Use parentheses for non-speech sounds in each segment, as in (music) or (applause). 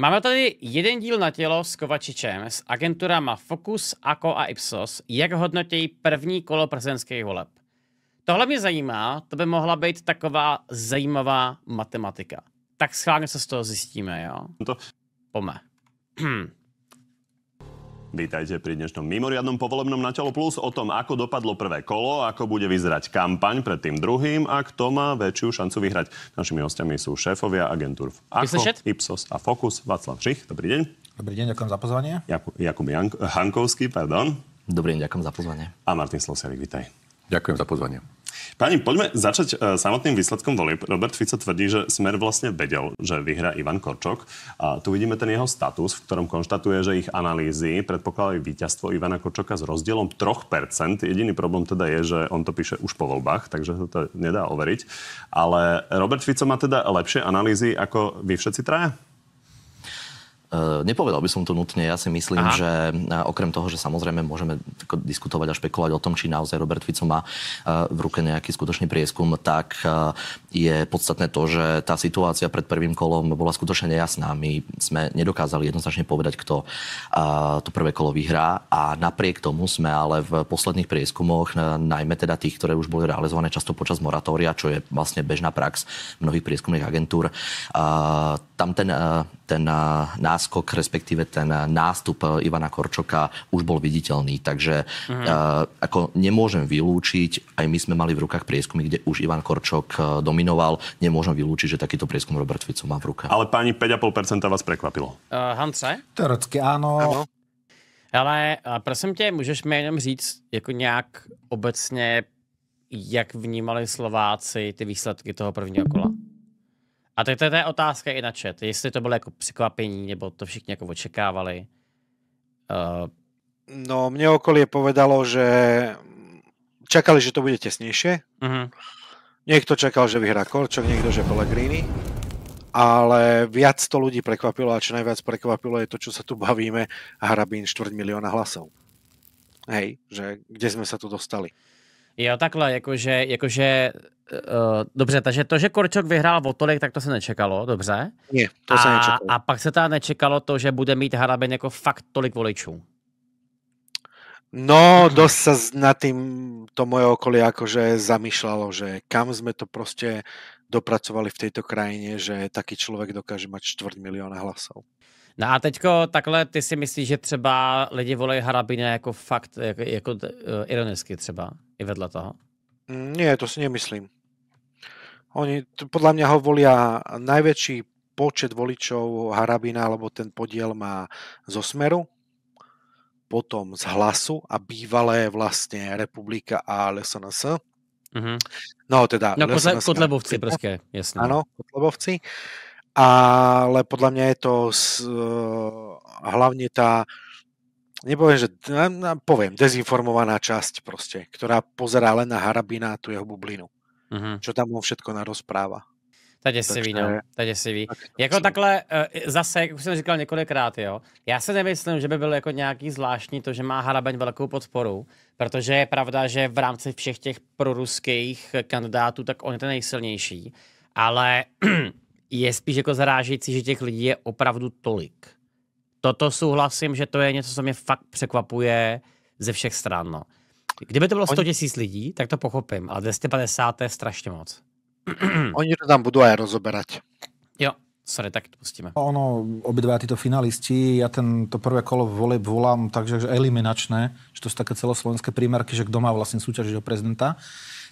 Máme tady jeden díl na tělo s Kovačičem, s agenturama Focus, AKO a Ipsos, jak hodnotí první kolo prezidentských voleb. Tohle mě zajímá, to by mohla být taková zajímavá matematika. Tak schválně se z toho zjistíme, jo? To... Pome. (clears throat) Hm. Vítajte pri dnešnom mimoriadnom povolebnom na Plus o tom, ako dopadlo prvé kolo, ako bude vyzerať kampaň pred tým druhým a kto má väčšiu šancu vyhrať. Našimi hostiami sú šéfovia agentúr AKO, Ipsos a Focus. Václav Šich, dobrý deň. Dobrý deň, ďakujem za pozvanie. Jakub, Jakub Jank- Hankovský, pardon. Dobrý deň, ďakujem za pozvanie. A Martin Slosiavik, vítaj. Ďakujem za pozvanie. Páni, poďme začať e, samotným výsledkom volieb. Robert Fico tvrdí, že Smer vlastne vedel, že vyhra Ivan Korčok. A tu vidíme ten jeho status, v ktorom konštatuje, že ich analýzy predpokladajú víťazstvo Ivana Korčoka s rozdielom 3%. Jediný problém teda je, že on to píše už po voľbách, takže sa to nedá overiť. Ale Robert Fico má teda lepšie analýzy ako vy všetci traja? Eh, nepovedal by som to nutne. Ja si myslím, Aha. že eh, okrem toho, že samozrejme môžeme diskutovať a špekulovať o tom, či naozaj Robert Fico má eh, v ruke nejaký skutočný prieskum, tak je podstatné to, že tá situácia pred prvým kolom bola skutočne nejasná. My sme nedokázali jednoznačne povedať, kto to prvé kolo vyhrá a napriek tomu sme ale v posledných prieskumoch, najmä teda tých, ktoré už boli realizované často počas moratória, čo je vlastne bežná prax mnohých prieskumných agentúr, tam ten, ten náskok, respektíve ten nástup Ivana Korčoka už bol viditeľný. Takže mhm. ako nemôžem vylúčiť, aj my sme mali v rukách prieskumy, kde už Ivan Korčok dominuje nominoval, nemôžem vylúčiť, že takýto prieskum Robert Fico má v ruke. Ale pani, 5,5% vás prekvapilo. Uh, eh, Hance? Teoreticky áno. ano. Ale eh, prosím tě, můžeš mi jenom říct jako nějak obecně, jak vnímali Slováci ty výsledky toho prvního kola? A teď to je otázka i na chat. Jestli to bylo jako překvapení, nebo to všichni jako očekávali. Uh... No, mne okolie povedalo, že čakali, že to bude tesnejšie. Uh mhm. -huh. Niekto čakal, že vyhrá Korčok, niekto, že Pellegrini. Ale viac to ľudí prekvapilo a čo najviac prekvapilo je to, čo sa tu bavíme, Harabín 4 milióna hlasov. Hej, že kde sme sa tu dostali. Jo, takhle, jakože, akože, uh, dobře, takže to, že Korčok vyhrál o tolik, tak to se nečekalo, dobře. Ne, to sa se nečekalo. A pak se teda nečekalo to, že bude mít Harabin jako fakt tolik voličů. No, dosť sa na tým to moje okolie akože zamýšľalo, že kam sme to proste dopracovali v tejto krajině, že taký člověk dokáže mať čtvrt milióna hlasov. No a teďko takhle, ty si myslíš, že třeba lidi volej Harabina jako fakt, jako, jako uh, ironicky třeba, i vedle toho? Nie, to si nemyslím. Oni, to podľa mňa ho volia najväčší počet voličov Harabina, alebo ten podiel má zo Smeru, potom z hlasu a bývalé vlastne republika a LSNS. Mm-hmm. No teda... No, LSNS, Kotlebovci a... proste, jasne. Áno, Kotlebovci. Ale podľa mňa je to z, eh, hlavne tá nepoviem, že poviem, dezinformovaná časť proste, ktorá pozerá len na Harabina a tú jeho bublinu. Mm-hmm. Čo tam mu všetko narozpráva. Teď je sivý, no. Teď je sivý. Jako takhle, eh, zase, jak už jsem říkal několikrát, jo, já si nemyslím, že by byl jako nějaký zvláštní to, že má Harabeň velkou podporu, protože je pravda, že v rámci všech těch proruských kandidátů, tak on je ten nejsilnější, ale (clears throat) je spíš jako zarážící, že těch lidí je opravdu tolik. Toto souhlasím, že to je něco, co mě fakt překvapuje ze všech stran, no. Kdyby to bylo 100 tisíc lidí, tak to pochopím, ale 250 to je strašně moc. (clears throat) Oni to tam budú aj rozoberať. Jo, sorry, tak to pustíme. Ono, obidva títo finalisti, ja ten, to prvé kolo volieb volám takže že eliminačné, že to sú také celoslovenské prímerky, že kto má vlastne súťažiť o prezidenta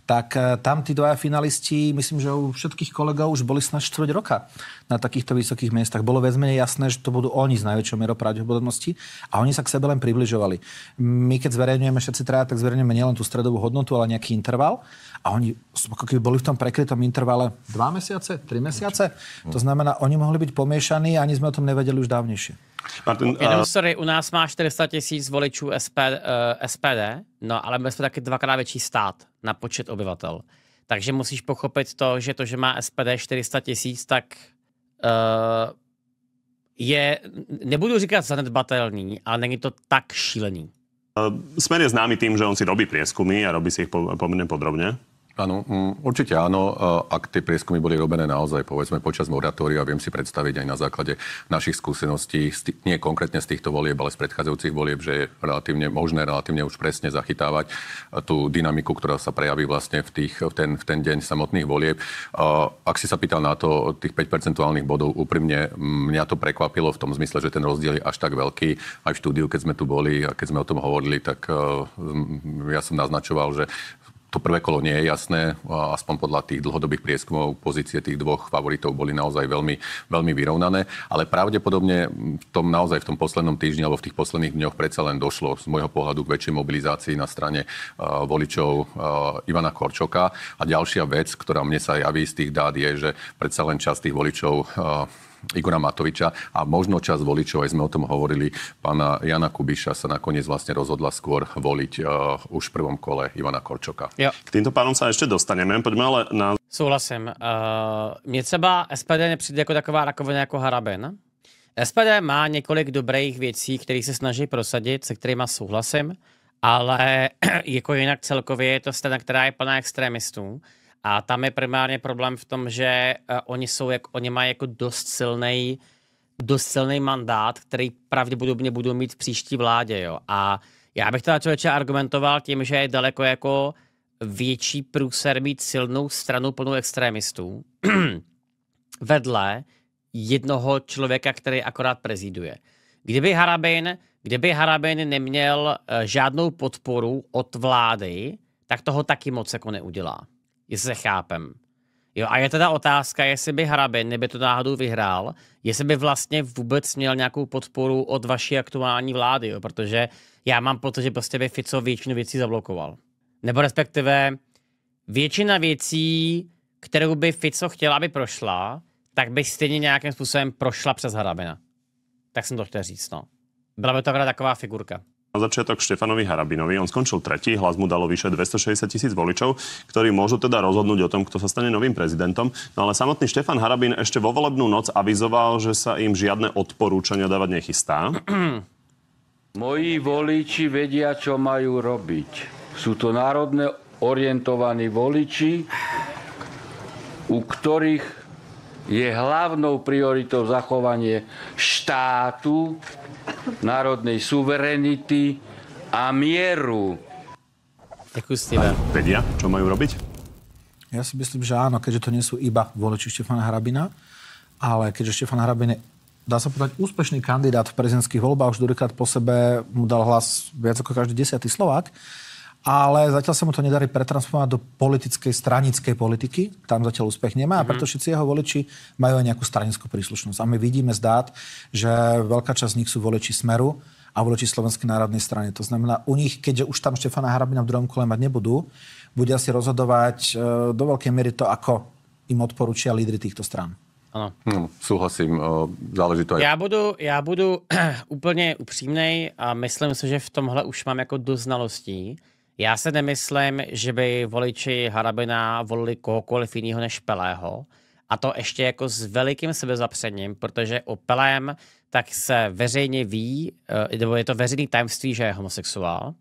tak eh, tam tí dvaja finalisti, myslím, že u všetkých kolegov už boli snáď 4 roka na takýchto vysokých miestach. Bolo viac menej jasné, že to budú oni s najväčšou mierou pravdepodobnosti a oni sa k sebe len približovali. My keď zverejňujeme všetci traja, tak zverejňujeme nielen tú stredovú hodnotu, ale nejaký interval a oni ako keby boli v tom prekrytom intervale dva mesiace, tri mesiace. To znamená, oni mohli byť pomiešaní a ani sme o tom nevedeli už dávnejšie. Martin, Jenom, eh, sorry, u nás má 400 tisíc voličů SP, uh, eh, SPD, no ale my jsme taky dvakrát větší stát na počet obyvatel. Takže musíš pochopit to, že to, že má SPD 400 tisíc, tak uh, je, nebudu říkat zanedbatelný, ale není to tak šílený. Smer je známy tým, že on si robí prieskumy a robí si ich pomerne podrobne. Áno, mm, určite áno, e, ak tie prieskumy boli robené naozaj, povedzme, počas moratória, viem si predstaviť aj na základe našich skúseností, nie konkrétne z týchto volieb, ale z predchádzajúcich volieb, že je relatívne možné relatívne už presne zachytávať e, tú dynamiku, ktorá sa prejaví vlastne v, tých, v, ten, v ten deň samotných volieb. E, ak si sa pýtal na to, tých 5 percentuálnych bodov, úprimne mm, mňa to prekvapilo v tom zmysle, že ten rozdiel je až tak veľký. Aj v štúdiu, keď sme tu boli a keď sme o tom hovorili, tak mm, ja som naznačoval, že to prvé kolo nie je jasné, aspoň podľa tých dlhodobých prieskumov pozície tých dvoch favoritov boli naozaj veľmi, veľmi vyrovnané, ale pravdepodobne v tom naozaj v tom poslednom týždni alebo v tých posledných dňoch predsa len došlo z môjho pohľadu k väčšej mobilizácii na strane uh, voličov uh, Ivana Korčoka. A ďalšia vec, ktorá mne sa javí z tých dát je, že predsa len časť tých voličov uh, Igora Matoviča a možno čas voličov, aj sme o tom hovorili, pána Jana Kubiša sa nakoniec vlastne rozhodla skôr voliť uh, už v prvom kole Ivana Korčoka. Jo. K týmto pánom sa ešte dostaneme, poďme ale na... Souhlasím. Uh, eh, mě třeba SPD nepřijde jako taková rakovina jako haraben. SPD má několik dobrých věcí, které se snaží prosadit, se kterými súhlasím, ale (clears throat) jako jinak celkově je to strana, která je plná extremistů. A tam je primárně problém v tom, že uh, oni jsou, jak, oni mají jako dost silný dost silný mandát, který pravděpodobně budou mít v příští vládě. Jo. A já bych teda člověče argumentoval tím, že je daleko jako větší průser mít silnou stranu plnou extremistů (clears throat) vedle jednoho člověka, který akorát preziduje. Kdyby Harabin, kdyby Harabin neměl e, žádnou podporu od vlády, tak toho taky moc jako neudělá jestli se chápem. Jo, a je teda otázka, jestli by Hrabin, neby to náhodou vyhrál, jestli by vlastně vůbec měl nějakou podporu od vaší aktuální vlády, jo, protože já mám pocit, že prostě by Fico většinu věcí zablokoval. Nebo respektive většina věcí, kterou by Fico chtěla, aby prošla, tak by stejně nějakým způsobem prošla přes Hrabina. Tak jsem to chtěl říct, no. Byla by to taková figurka na začiatok Štefanovi Harabinovi. On skončil tretí, hlas mu dalo vyše 260 tisíc voličov, ktorí môžu teda rozhodnúť o tom, kto sa stane novým prezidentom. No ale samotný Štefan Harabin ešte vo volebnú noc avizoval, že sa im žiadne odporúčania dávať nechystá. (clears throat) Moji voliči vedia, čo majú robiť. Sú to národne orientovaní voliči, u ktorých je hlavnou prioritou zachovanie štátu národnej suverenity a mieru. Jakú ste Vedia, čo majú robiť? Ja si myslím, že áno, keďže to nie sú iba voliči Štefana Hrabina, ale keďže Štefan Hrabin je, dá sa povedať, úspešný kandidát v prezidentských voľbách, už druhýkrát po sebe mu dal hlas viac ako každý desiatý Slovák, ale zatiaľ sa mu to nedarí pretransformovať do politickej, stranickej politiky. Tam zatiaľ úspech nemá a mhm. pretože všetci jeho voliči majú aj nejakú stranickú príslušnosť. A my vidíme z dát, že veľká časť z nich sú voliči Smeru a voliči Slovenskej národnej strany. To znamená, u nich, keďže už tam Štefana Harabina v druhom kole mať nebudú, bude asi rozhodovať e, do veľkej miery to, ako im odporúčia lídry týchto strán. Ano. No, hm, súhlasím, e, záleží to aj. Já budu, já budu (clears throat) úplně upřímnej a myslím si, že v tomhle už mám jako doznalostí, Já se nemyslím, že by voliči Harabina volili kohokoliv jiného než Pelého. A to ještě jako s velikým sebezapřením, protože o Pelém tak se veřejně ví, eh, nebo je to veřejný tajemství, že je homosexuál.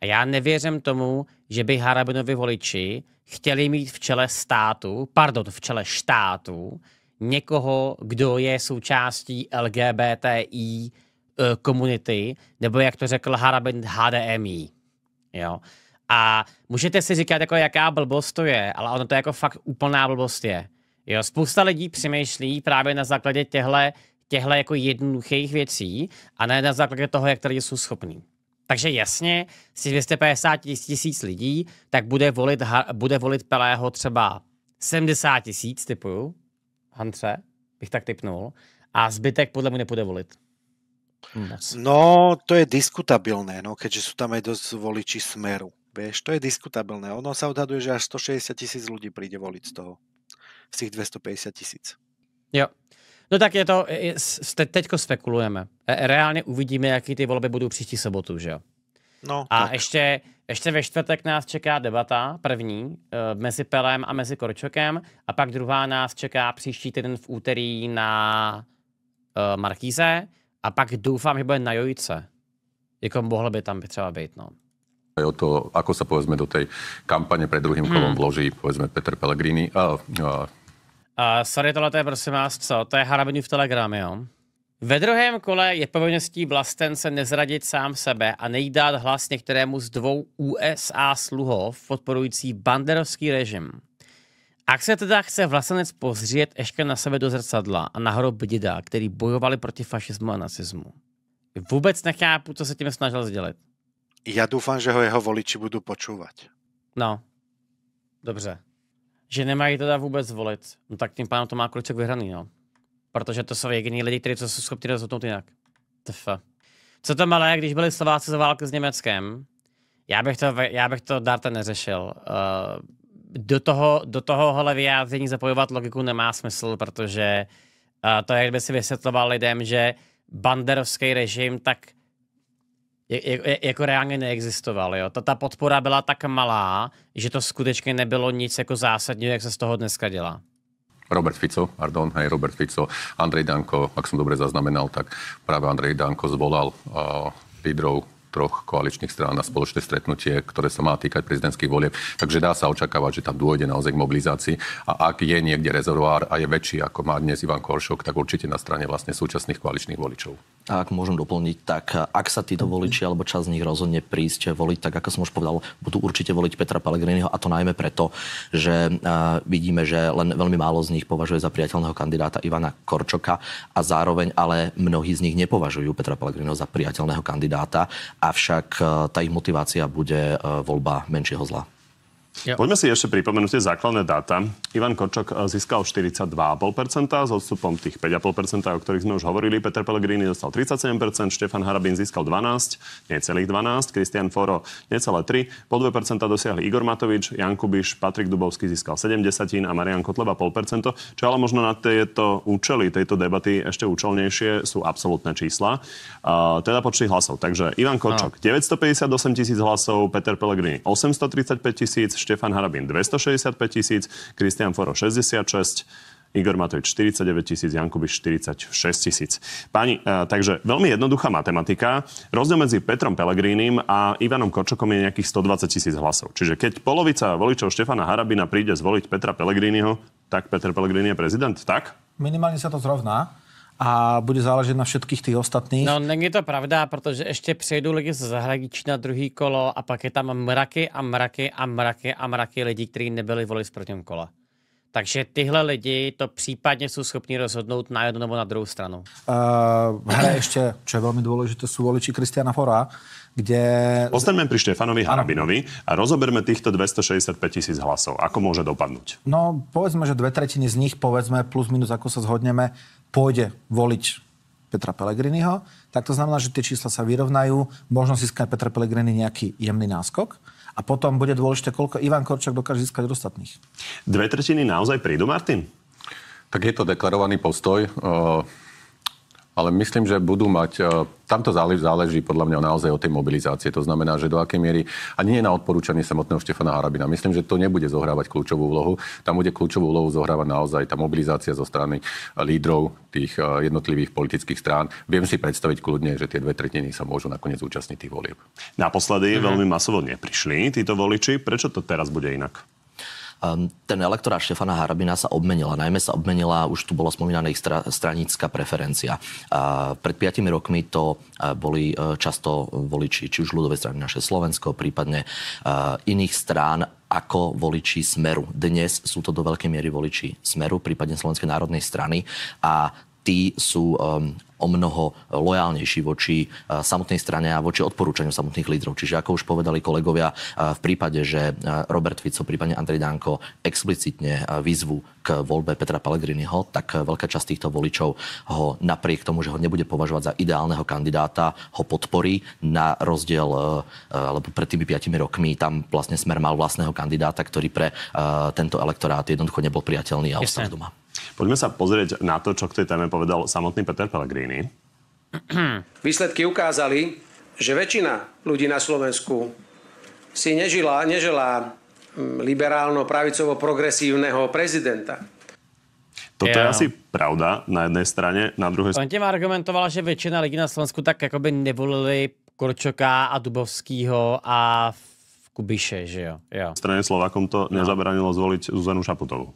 A já nevěřím tomu, že by Harabinovi voliči chtěli mít v čele státu, pardon, v čele štátu, někoho, kdo je součástí LGBTI eh, komunity, nebo jak to řekl Harabin HDMI jo. A můžete si říkat, jako jaká blbost to je, ale ono to jako fakt úplná blbost je. Jo, spousta lidí přemýšlí právě na základě těhle, těhle jako jednoduchých věcí a ne na základě toho, jak tady jsou schopní. Takže jasně, si 250 tisíc lidí, tak bude volit, bude volit Pelého třeba 70 tisíc, typu, Hantře, bych tak typnul, a zbytek podle mě nepůjde volit. No, to je diskutabilné, no, keďže sú tam aj dosť voliči smeru. Vieš, to je diskutabilné. Ono sa odhaduje, že až 160 tisíc ľudí príde voliť z toho. Z tých 250 tisíc. Jo. No tak je to, je, teďko spekulujeme. E, Reálně uvidíme, jaký ty volby budou příští sobotu, že jo? No, a tak. ještě, ještě ve čtvrtek nás čeká debata, první, e, mezi Pelem a mezi Korčokem, a pak druhá nás čeká příští týden v úterý na e, Markíze, a pak doufám, že bude na Jojice. Jako mohlo by tam třeba být, no aj o to, ako sa povedzme do tej kampane pre druhým kolom hmm. vloží povedzme Peter Pellegrini. Uh, uh. Uh, sorry, tohle je prosím vás co? To je harabinu v Telegramu, jo? Ve druhém kole je povinností vlastence nezradit sám sebe a nejdát hlas některému z dvou USA sluhov podporující banderovský režim. Ak se teda chce vlastenec pozřít ještě na sebe do zrcadla a nahrou děda, který bojovali proti fašismu a nacismu. Vůbec nechápu, co se tím snažil sdělit. Ja dúfam, že ho jeho voliči budú počúvať. No, dobře. Že nemají teda vůbec volit, no tak tím pádem to má kruček vyhraný, no. Protože to jsou jediní lidi, kteří jsou schopni rozhodnout jinak. Tf. Co to malé, když byli Slováci za války s Německem? Já bych to, já bych to Darta neřešil. Uh, do, toho, do tohohle vyjádření zapojovat logiku nemá smysl, protože uh, to, jak by si vysvětloval lidem, že banderovský režim, tak jako reálně neexistoval. Jo? Ta, ta podpora byla tak malá, že to skutečně nebylo nic jako zásadního, jak se z toho dneska dělá. Robert Fico, pardon, hej, Robert Fico, Andrej Danko, ak som dobre zaznamenal, tak práve Andrej Danko zvolal uh, lídrov troch koaličných strán na spoločné stretnutie, ktoré sa má týkať prezidentských volieb. Takže dá sa očakávať, že tam dôjde naozaj k mobilizácii. A ak je niekde rezervoár a je väčší, ako má dnes Ivan Koršok, tak určite na strane vlastne súčasných koaličných voličov a ak môžem doplniť, tak eh, ak sa títo mhm. voliči alebo čas z nich rozhodne prísť eh, voliť, tak ako som už povedal, budú určite voliť Petra Pellegriniho a to najmä preto, že uh, vidíme, že len veľmi málo z nich považuje za priateľného kandidáta Ivana Korčoka a zároveň ale mnohí z nich nepovažujú Petra Pellegriniho za priateľného kandidáta, avšak uh, tá ich motivácia bude uh, voľba menšieho zla. Jo. Poďme si ešte pripomenúť tie základné dáta. Ivan Korčok eh, získal 42,5% s odstupom tých 5,5%, o ktorých sme už hovorili. Peter Pellegrini dostal 37%, Štefan Harabín získal 12, necelých 12, Kristian Foro necelé 3, po 2% dosiahli Igor Matovič, Jan Kubiš, Patrik Dubovský získal 70 a Marian Kotleba 0,5%, čo ale možno na tieto účely tejto debaty ešte účelnejšie sú absolútne čísla, uh, teda počty hlasov. Takže Ivan Korčok no. 958 tisíc hlasov, Peter Pellegrini 835 tisíc, Štefan Harabín 265 tisíc, Kristian Foro 66, Igor Matovič 49 tisíc, Jankubiš 46 tisíc. Páni, e, takže veľmi jednoduchá matematika. Rozdiel medzi Petrom Pelegrínim a Ivanom Korčokom je nejakých 120 tisíc hlasov. Čiže keď polovica voličov Štefana Harabina príde zvoliť Petra Pelegrínyho, tak Peter Pellegrini je prezident, tak? Minimálne sa to zrovná a bude záležet na všetkých těch ostatních. No, není to pravda, protože ještě přejdou lidi ze zahraničí na druhý kolo a pak je tam mraky a mraky a mraky a mraky lidí, kteří nebyli volit v prvním kole. Takže tyhle lidi to případně jsou schopni rozhodnout na jednu nebo na druhou stranu. Uh, hra ještě, čo je velmi důležité sú voliči Kristiana Fora, kde... Ostaňme pri Štefanovi Harabinovi a rozoberme týchto 265 tisíc hlasov. Ako môže dopadnúť? No, povedzme, že dve tretiny z nich, povedzme, plus minus, ako sa zhodneme, pôjde voliť Petra Pellegriniho, tak to znamená, že tie čísla sa vyrovnajú, možno získať Petra Pellegrini nejaký jemný náskok a potom bude dôležité, koľko Ivan Korčak dokáže získať od ostatných. Dve tretiny naozaj prídu, Martin? Tak je to deklarovaný postoj. Uh ale myslím, že budú mať, e, tamto záleží, záleží podľa mňa naozaj od tej mobilizácie. To znamená, že do akej miery, a nie na odporúčanie samotného Štefana Harabina, myslím, že to nebude zohrávať kľúčovú úlohu. Tam bude kľúčovú úlohu zohrávať naozaj tá mobilizácia zo strany e, lídrov tých e, jednotlivých politických strán. Viem si predstaviť kľudne, že tie dve tretiny sa môžu nakoniec zúčastniť tých volieb. Naposledy mhm. veľmi masovo neprišli títo voliči. Prečo to teraz bude inak? Ehm, ten elektorát Štefana Harabina sa obmenila. Najmä sa obmenila, už tu bola spomínaná ich stra, stranická preferencia. pred 5 rokmi to e, boli e, často voliči či už ľudové strany naše Slovensko, prípadne e, iných strán ako voliči Smeru. Dnes sú to do veľkej miery voliči Smeru, prípadne Slovenskej národnej strany a tí sú um, o mnoho lojálnejší voči e, samotnej strane a voči odporúčaniu samotných lídrov. Čiže ako už povedali kolegovia, e, v prípade, že e, Robert Fico, prípadne Andrej Danko explicitne výzvu k voľbe Petra Pellegriniho, tak veľká časť týchto voličov ho napriek tomu, že ho nebude považovať za ideálneho kandidáta, ho podporí na rozdiel, alebo pred tými piatimi rokmi tam vlastne smer mal vlastného kandidáta, ktorý pre tento elektorát jednoducho nebol priateľný a ostal doma. Poďme sa pozrieť na to, čo k tej téme povedal samotný Peter Pellegrini. (clears throat) Výsledky ukázali, že väčšina ľudí na Slovensku si nežila, neželá mm, liberálno-pravicovo-progresívneho prezidenta. Toto yeah. je asi pravda na jednej strane, na druhej strane... On těm argumentoval, že většina lidí na Slovensku tak jakoby nevolili Korčoka a Dubovského, a Kubiše, že jo? jo. Strane Slovakom to no. nezabránilo zvoliť Zuzanu Šaputovu.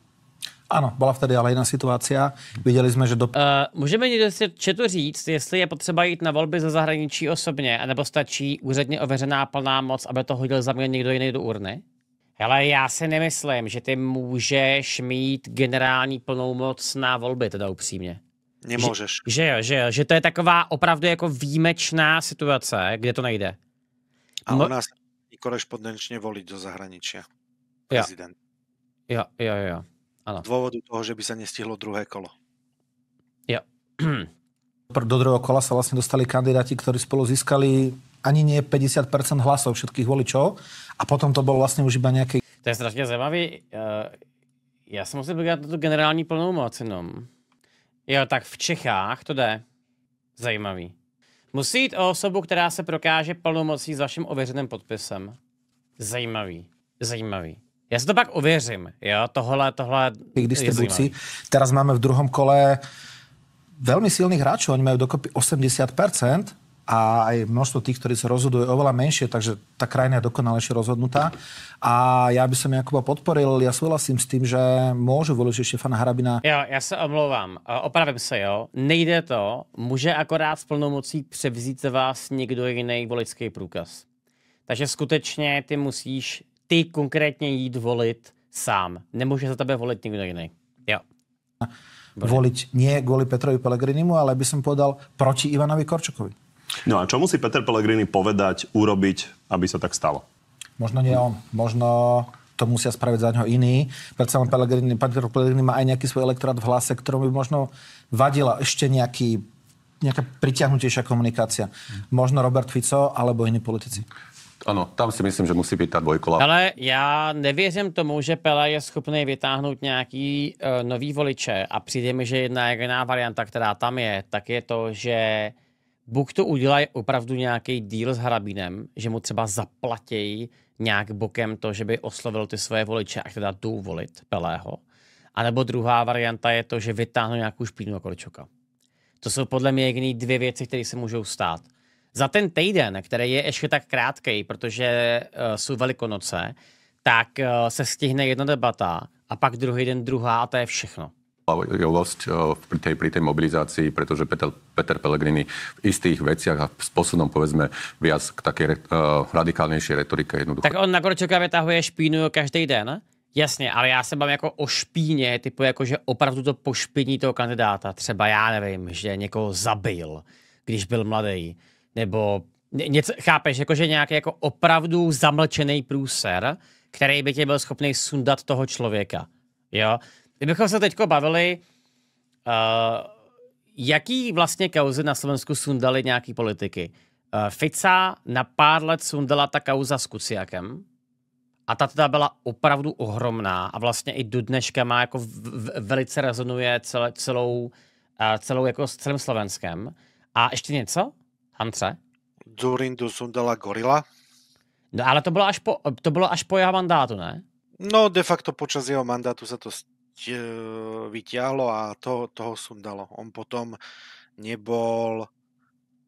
Ano, byla vtedy ale jiná situace. Viděli jsme, že do... Uh, můžeme někdo si četu říct, jestli je potřeba jít na volby za zahraničí osobně, anebo stačí úředně ověřená plná moc, aby to hodil za mě někdo jiný do urny? Ale já si nemyslím, že ty můžeš mít generální plnou moc na volby, teda upřímně. Nemůžeš. Že, že jo, že jo, že to je taková opravdu jako výjimečná situace, kde to nejde. A u nás korešpondenčně volit do zahraničia. Prezident. Jo, jo, jo. jo. Ano. dôvodu toho, že by sa nestihlo druhé kolo. Ja. (clears throat) Do druhého kola sa vlastne dostali kandidáti, ktorí spolu získali ani nie 50% hlasov všetkých voličov a potom to bolo vlastne už iba nejaký... To je strašně zajímavý. Já eh, jsem musel na tu generální plnou moc jenom. Jo, tak v Čechách to jde. Zajímavý. Musí jít o osobu, která se prokáže plnomocí s vaším ověřeným podpisem. Zajímavý. Zajímavý. Já si to pak ověřím, jo, tohle, tohle Tých když Teraz máme v druhom kole veľmi silných hráčov, oni majú dokopy 80% a aj množstvo tých, ktorí sa rozhodujú oveľa menšie, takže tá krajina je dokonalejšie rozhodnutá. A ja by som Jakuba podporil, ja súhlasím s tým, že môžu voliť Štefana Hrabina. Jo, já se omlouvám, opravím se, jo. Nejde to, může akorát s plnomocí převzít z vás někdo jiný voličský průkaz. Takže skutečně ty musíš ty konkrétně jít volit sám. Nemůže za tebe volit nikdo jiný. Jo. Voliť nie kvôli Petrovi Pelegrinimu, ale by som povedal proti Ivanovi Korčokovi. No a čo musí Peter Pellegrini povedať, urobiť, aby sa tak stalo? Možno nie on. Možno to musia spraviť za ňoho iný. Predsa len Pellegrini, Peter Pellegrini má aj nejaký svoj elektorát v hlase, ktorom by možno vadila ešte nejaký, nejaká pritiahnutejšia komunikácia. Mhm. Možno Robert Fico alebo iní politici. Ano, tam si myslím, že musí být ta dvojkola. Ale já nevěřím tomu, že Pele je schopný vytáhnout nějaký uh, nový voliče a přijde mi, že jedna jediná varianta, která tam je, tak je to, že buď to udělají opravdu nějaký deal s Hrabínem, že mu třeba zaplatí nějak bokem to, že by oslovil ty svoje voliče, a teda jdou volit Pelého. A nebo druhá varianta je to, že vytáhnu nějakou špínu količoka. To jsou podle mě jediné dvě věci, které se můžou stát za ten týden, který je ještě tak krátký, protože uh, jsou velikonoce, tak uh, se stihne jedna debata a pak druhý den druhá a to je všechno. Ľahosť eh, pri tej, pri tej mobilizácii, pretože Peter, Peter Pellegrini v istých veciach a s posunom, povedzme, viac k takej uh, radikálnejšej retorike jednoducho. Tak on na Korčoka vytahuje špínu každý den, Jasně, ale já sa bavím ako o špíně, typu ako, že opravdu to pošpiní toho kandidáta. Třeba já nevím, že někoho zabil, když byl mladý nebo něco, chápeš, jakože nějaký jako opravdu zamlčený průser, který by tě byl schopný sundat toho člověka. Jo? Kdybychom se teďko bavili, uh, jaký vlastně kauzy na Slovensku sundali nějaký politiky? Uh, Fica na pár let sundala ta kauza s Kuciakem, a ta teda byla opravdu ohromná a vlastně i do dneška má jako v, v, velice rezonuje celé, celou, uh, celou jako s celým Slovenskem. A ještě něco? Hanse? Zurindu sundala gorila. No ale to bolo až po, to bolo až po jeho mandátu, ne? No de facto počas jeho mandátu sa to vyťahlo a to, toho sundalo. On potom nebol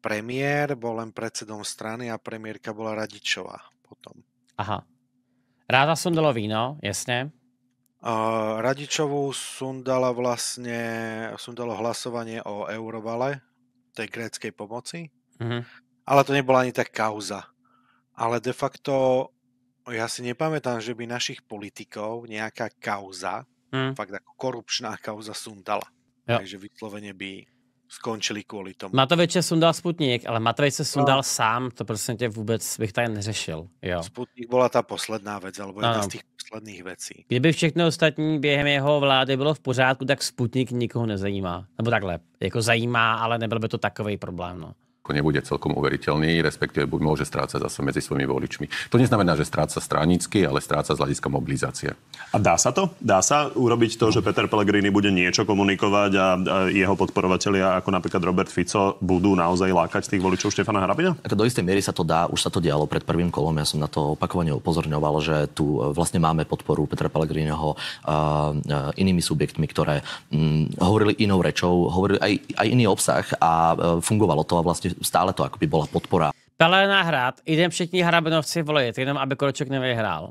premiér, bol len predsedom strany a premiérka bola Radičová potom. Aha. Ráda sundalo víno, jasne. Uh, Radičovú sundala vlastne, sundalo hlasovanie o eurovale tej gréckej pomoci. Mm-hmm. Ale to nebola ani tak kauza. Ale de facto ja si nepamätám, že by našich politikov nejaká kauza, mm. fakt ako korupčná kauza sundala. Jo. Takže vyslovene by skončili kvůli tomu. Matovič se sundal Sputnik, ale Matovič se no. sundal no. sám, to prosím ťa vůbec bych tady neřešil. Jo. Sputnik byla ta posledná věc, alebo jedna no. z těch posledních věcí. Kdyby všechno ostatní během jeho vlády bylo v pořádku, tak Sputnik nikoho nezajímá. Nebo takhle, jako zajímá, ale nebyl by to takový problém. No ako nebude celkom uveriteľný, respektíve môže strácať zase medzi svojimi voličmi. To neznamená, že stráca stranicky, ale stráca z hľadiska mobilizácie. A dá sa to? Dá sa urobiť to, že Peter Pellegrini bude niečo komunikovať a jeho podporovatelia, ako napríklad Robert Fico, budú naozaj lákať tých voličov Štefana Hrabina? Ako do istej miery sa to dá, už sa to dialo pred prvým kolom, ja som na to opakovane upozorňoval, že tu e, vlastne máme podporu Petra Pellegriniho e, e, inými subjektmi, ktoré mm, hovorili inou rečou, hovorili aj, aj iný obsah a fungovalo to a vlastne stále to akoby bola podpora. Telená hrad, idem všichni hrabenovci volit, jenom aby koroček nevyhrál.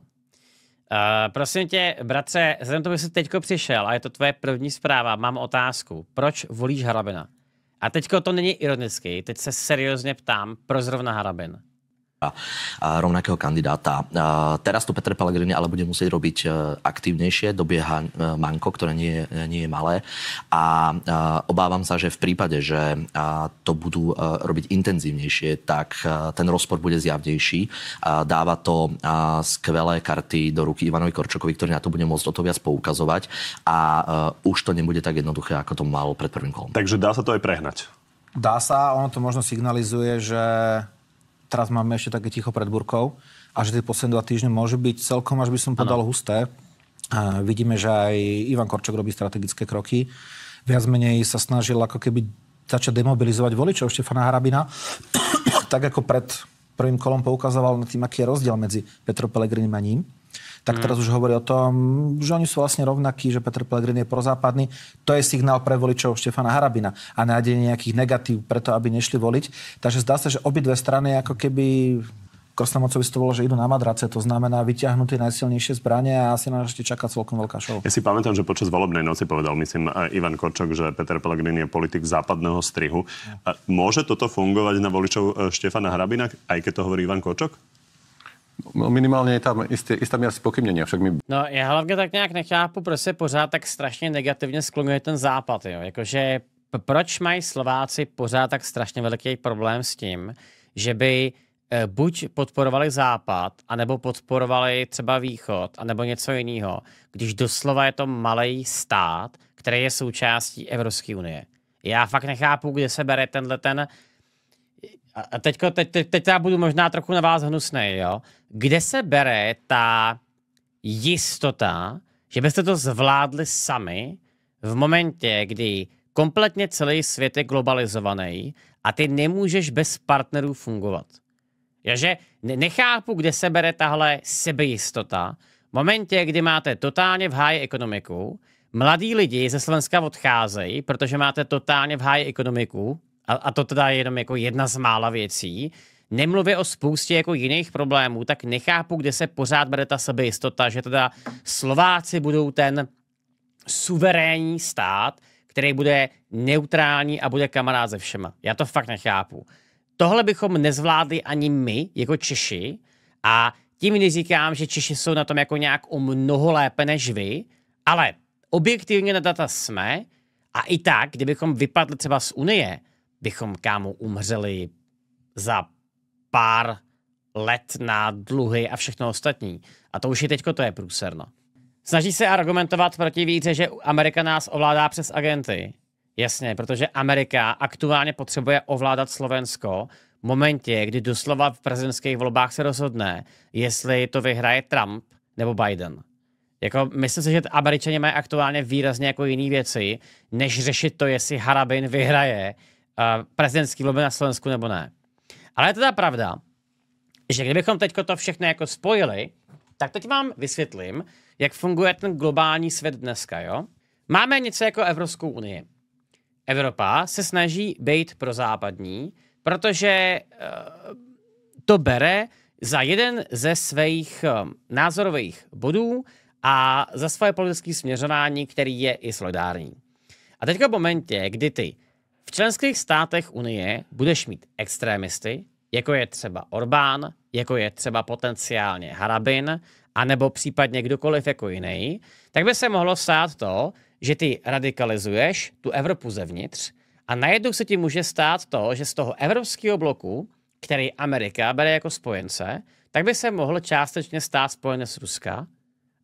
Uh, prosím tě, bratře, vzhledem to, že jsi teďko přišel a je to tvoje první zpráva, mám otázku. Proč volíš Harabina? A teďko to není ironický, teď se seriózně ptám, proč zrovna Harabin? a, rovnakého kandidáta. A teraz to Peter Pellegrini ale bude musieť robiť e, aktívnejšie, dobieha e, manko, ktoré nie, nie je malé a, obávam sa, že v prípade, že to budú e, robiť intenzívnejšie, tak ten rozpor bude zjavnejší. Dáva to skvelé karty do ruky Ivanovi Korčokovi, ktorý na to bude môcť o to viac poukazovať a už to nebude tak jednoduché, ako to malo pred prvým kolom. Takže dá sa to aj prehnať. Dá sa, ono to možno signalizuje, že teraz máme ešte také ticho pred burkou a že tie posledné dva týždne môže byť celkom, až by som povedal, ano. husté. A vidíme, že aj Ivan Korčok robí strategické kroky. Viac menej sa snažil ako keby začať demobilizovať voličov Štefana Harabina, (coughs) tak ako pred prvým kolom poukazoval na tým, aký je rozdiel medzi Petro Pelegrinim a ním tak mhm. teraz už hovorí o tom, že oni sú vlastne rovnakí, že Peter Pellegrini je prozápadný. To je signál pre voličov Štefana Harabina a nádej nejakých negatív preto, aby nešli voliť. Takže zdá sa, že obidve strany ako keby Krstamocovi to bolo, že idú na madrace, to znamená vyťahnutý najsilnejšie zbranie a asi nás ešte čaká celkom veľká show. Ja si pamätám, že počas volebnej noci povedal, myslím, Ivan Korčok, že Peter Pellegrini je politik západného strihu. Môže toto fungovať na voličov e, Štefana Hrabina, aj keď to hovorí Ivan Korčok? No, minimálně je tam jistý, jistá míra spochybnění. Však my... No já hlavně tak nějak nechápu, proč se pořád tak strašně negativně sklonuje ten západ. Jo? Jakože proč mají Slováci pořád tak strašně velký problém s tím, že by eh, buď podporovali Západ, anebo podporovali třeba Východ, anebo něco jiného, když doslova je to malý stát, který je součástí Evropské unie. Já fakt nechápu, kde se bere tenhle ten a teďko, teď, teď, teď já teda budu možná trochu na vás hnusný, jo. Kde se bere ta jistota, že byste to zvládli sami v momentě, kdy kompletně celý svět je globalizovaný a ty nemůžeš bez partnerů fungovat? Jo, že nechápu, kde se bere tahle sebejistota. V momentě, kdy máte totálně v háji ekonomiku, mladí lidi ze Slovenska odcházejí, protože máte totálně v háji ekonomiku, a, a to teda je jenom jako jedna z mála věcí, Nemluvě o spoustě jako jiných problémů, tak nechápu, kde se pořád bude ta sebejistota, že teda Slováci budou ten suverénní stát, který bude neutrální a bude kamarád se všema. Já to fakt nechápu. Tohle bychom nezvládli ani my, jako Češi, a tím neříkám, že Češi jsou na tom jako nějak o mnoho lépe než vy, ale objektivně na data jsme a i tak, kdybychom vypadli třeba z Unie, bychom kámo umřeli za pár let na dluhy a všechno ostatní. A to už je teďko, to je průserno. Snaží se argumentovat proti více, že Amerika nás ovládá přes agenty. Jasně, protože Amerika aktuálně potřebuje ovládat Slovensko v momentě, kdy doslova v prezidentských volbách se rozhodne, jestli to vyhraje Trump nebo Biden. Jako, myslím si, že Američané mají aktuálně výrazně jako jiné věci, než řešit to, jestli Harabin vyhraje prezidentský volby na Slovensku nebo ne. Ale je teda pravda, že kdybychom teď to všechno jako spojili, tak teď vám vysvětlím, jak funguje ten globální svět dneska. Jo? Máme něco jako Evropskou unii. Evropa se snaží být pro západní, protože uh, to bere za jeden ze svých um, názorových bodů a za svoje politické směřování, který je i solidární. A teď v momentě, kdy ty v členských státech Unie budeš mít extrémisty, jako je třeba Orbán, jako je třeba potenciálně Harabin, anebo případně kdokoliv jako jiný, tak by se mohlo stát to, že ty radikalizuješ tu Evropu zevnitř a najednou se ti může stát to, že z toho evropského bloku, který Amerika bere jako spojence, tak by se mohl částečně stát spojenec Ruska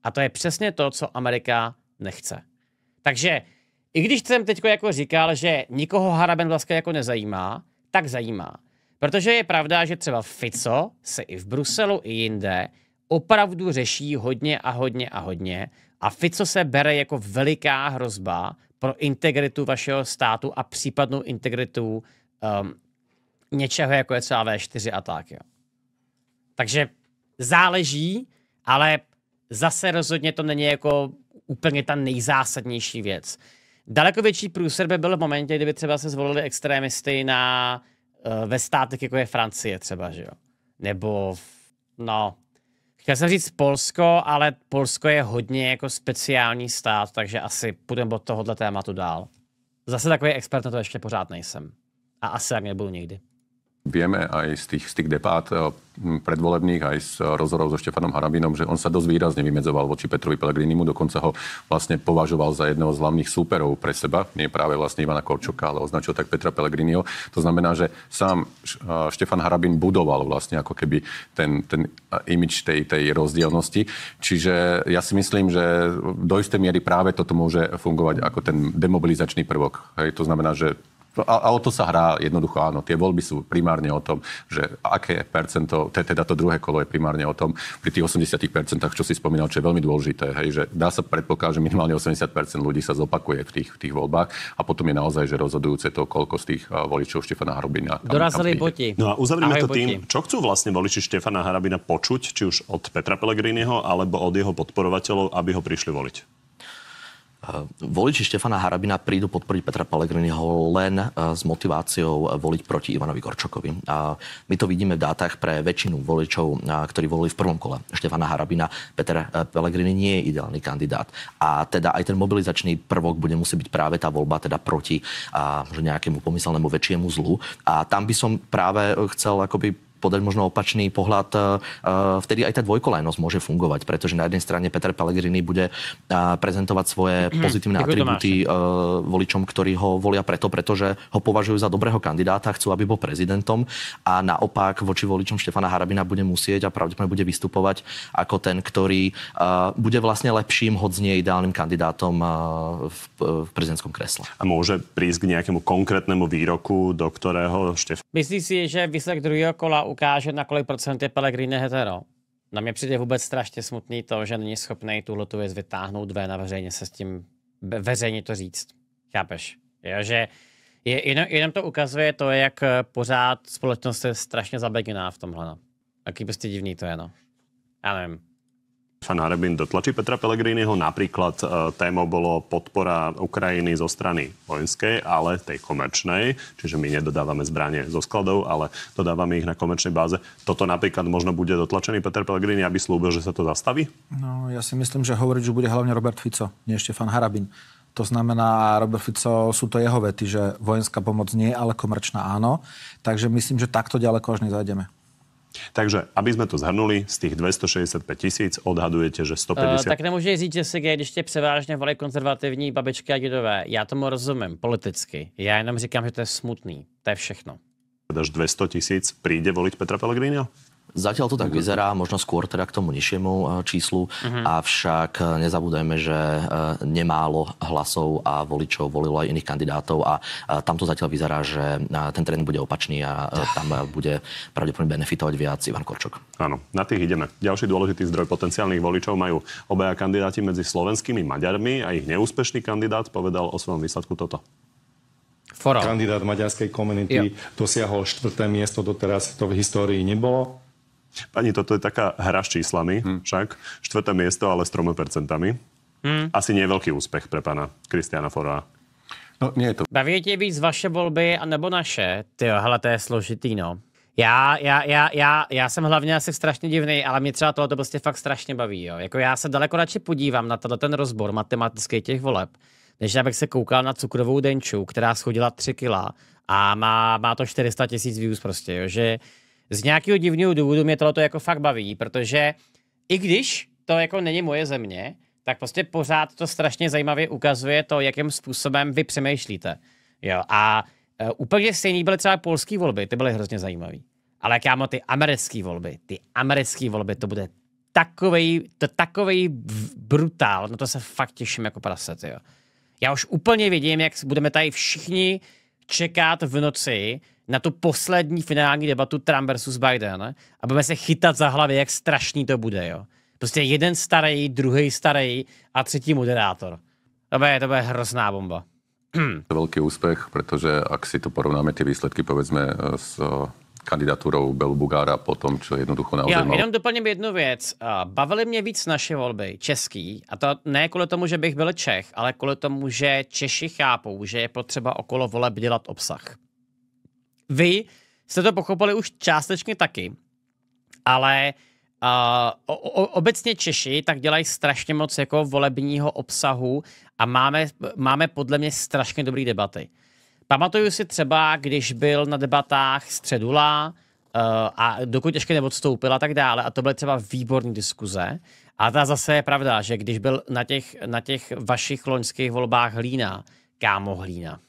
a to je přesně to, co Amerika nechce. Takže i když jsem teď jako říkal, že nikoho Haraben vlastně jako nezajímá, tak zajímá. Protože je pravda, že třeba Fico se i v Bruselu i jinde opravdu řeší hodně a hodně a hodně a Fico se bere jako veliká hrozba pro integritu vašeho státu a případnou integritu um, něčeho, jako je třeba V4 a tak. Jo. Takže záleží, ale zase rozhodně to není jako úplně ta nejzásadnější věc. Daleko větší průser by byl v momentě, kdyby třeba se zvolili extrémisty na, eh, ve státech, jako je Francie třeba, že jo? Nebo, no, chtěl jsem říct Polsko, ale Polsko je hodně jako speciální stát, takže asi půjdeme od tohohle tématu dál. Zase takový expert na to ještě pořád nejsem. A asi tak nebudu nikdy vieme aj z tých, z tých debát eh, predvolebných, aj z rozhovorov so Štefanom Harabinom, že on sa dosť výrazne vymedzoval voči Petrovi Pelegrinimu, dokonca ho vlastne považoval za jedného z hlavných súperov pre seba, nie práve vlastne Ivana Korčoka, ale označil tak Petra Pelegriniho. To znamená, že sám eh, Štefan Harabin budoval vlastne ako keby ten, ten eh, imič tej, tej rozdielnosti. Čiže ja si myslím, že do istej miery práve toto môže fungovať ako ten demobilizačný prvok. Hej, to znamená, že a, a o to sa hrá jednoducho, áno. Tie voľby sú primárne o tom, že aké percento, teda to druhé kolo je primárne o tom, pri tých 80%, čo si spomínal, čo je veľmi dôležité, hej, že dá sa predpokladať, že minimálne 80% ľudí sa zopakuje v tých, v tých voľbách a potom je naozaj, že rozhodujúce to, koľko z tých voličov Štefana Harabina. Dorazili boti. No a uzavrieme to tým, boti. čo chcú vlastne voliči Štefana Harabina počuť, či už od Petra Pelegrínieho alebo od jeho podporovateľov, aby ho prišli voliť. Eh, voliči Štefana Harabina prídu podporiť Petra Pellegriniho len eh, s motiváciou eh, voliť proti Ivanovi Gorčokovi. A my to vidíme v dátach pre väčšinu voličov, ktorí volili v prvom kole Štefana Harabina. Peter Pellegrini nie je ideálny kandidát. A teda aj ten mobilizačný prvok bude musieť byť práve tá voľba teda proti a, nejakému pomyselnému väčšiemu zlu. A tam by som práve chcel akoby podať možno opačný pohľad, e, e, vtedy aj tá dvojkolajnosť môže fungovať, pretože na jednej strane Peter Pellegrini bude e, prezentovať svoje mhm. pozitívne atributy voličom, ktorí ho volia preto, pretože ho považujú za dobrého kandidáta, chcú, aby bol prezidentom a naopak voči voličom Štefana Harabina bude musieť a pravdepodobne bude vystupovať ako ten, ktorý bude vlastne lepším, hoď nie ideálnym kandidátom v, prezidentskom kresle. A môže prísť k nejakému konkrétnemu výroku, do ktorého Štefan... Myslíš si, že výsledek druhého kola ukáže, na kolik procent je Pellegrini hetero. Na mě přijde vůbec strašně smutný to, že není schopný tuhle tu věc vytáhnout ven a veřejně se s tím, veřejně to říct. Chápeš? Jo, že je, jenom, jenom, to ukazuje to, jak eh, pořád společnost je strašně zabeginá v tomhle. No. Jaký prostě divný to je, no. Já nevím. Šan Harebin dotlačí Petra Pellegriniho. Napríklad e, témou bolo podpora Ukrajiny zo strany vojenskej, ale tej komerčnej. Čiže my nedodávame zbranie zo skladov, ale dodávame ich na komerčnej báze. Toto napríklad možno bude dotlačený Peter Pellegrini, aby slúbil, že sa to zastaví? No, ja si myslím, že hovoriť, že bude hlavne Robert Fico, nie Štefan Harabin. To znamená, Robert Fico, sú to jeho vety, že vojenská pomoc nie, ale komerčná áno. Takže myslím, že takto ďaleko až nezajdeme. Takže, aby sme to zhrnuli, z těch 265 tisíc odhadujete, že 150... Uh, eh, tak nemůže říct, že se gay, když tě převážně volají konzervativní babičky a dědové. Já tomu rozumím politicky. Já jenom říkám, že to je smutný. To je všechno. Až 200 tisíc príde voliť Petra Pellegrinia? Zatiaľ to tak mhm. vyzerá, možno skôr teda k tomu nižšiemu eh, číslu, uh-huh. avšak eh, nezabúdajme, že eh, nemálo hlasov a voličov volilo aj iných kandidátov a tam to zatiaľ vyzerá, že ten trend bude opačný a tam bude pravdepodobne benefitovať viac Ivan Korčok. Áno, na tých ideme. Ďalší dôležitý zdroj potenciálnych voličov majú obaja kandidáti medzi slovenskými Maďarmi a ich neúspešný kandidát povedal o svojom výsledku toto. Fora. Kandidát maďarskej komunity yeah. dosiahol štvrté miesto, doteraz to v histórii nebolo Pani, toto je taká hra s číslami, hmm. však. Štvrté miesto, ale s troma percentami. Hmm. Asi nie je veľký úspech pre pána Kristiana Fora. No, nie je to. Bavíte víc vaše volby, anebo naše? Ty, hele, to je složitý, no. Já, já, já, já, já jsem hlavně asi strašně divný, ale mě třeba tohle to prostě fakt strašně baví. Jo. Jako já se daleko radši podívám na tenhle ten rozbor matematický těch voleb, než abych se koukal na cukrovou denču, která schodila 3 kila a má, má to 400 tisíc views prostě, jo. že z nějakého divného důvodu mě tohle jako fakt baví, protože i když to jako není moje země, tak prostě pořád to strašně zajímavě ukazuje to, jakým způsobem vy přemýšlíte. Jo, a e, úplně stejný byly třeba polské volby, ty byly hrozně zajímavé. Ale jak mám ty americké volby, ty americké volby, to bude takovej, to takovej brutál, no to se fakt těším jako prase, jo. Já už úplně vidím, jak budeme tady všichni čekat v noci, na tu poslední finální debatu Trump versus Biden ne? a budeme se chytat za hlavy, jak strašný to bude. Jo? Prostě jeden starý, druhý starý a třetí moderátor. To bude, to bude hrozná bomba. Veľký úspech, pretože ak si to porovnáme tie výsledky povedzme eh, s eh, kandidatúrou Belu Bugára po tom, čo jednoducho naozaj Já mal... jenom doplním jednu věc. Eh, bavily mě víc naše volby, český, a to ne kvůli tomu, že bych byl Čech, ale kvůli tomu, že Češi chápou, že je potřeba okolo voleb dělat obsah vy jste to pochopili už částečně taky, ale uh, o, o, obecně Češi tak dělají strašně moc jako volebního obsahu a máme, máme podle mě strašně dobré debaty. Pamatuju si třeba, když byl na debatách Středula, e, a dokud ještě neodstoupila, a tak dále. A to byly třeba výborné diskuze. A ta zase je pravda, že když byl na těch, na těch vašich loňských volbách Hlína, kámo Hlína.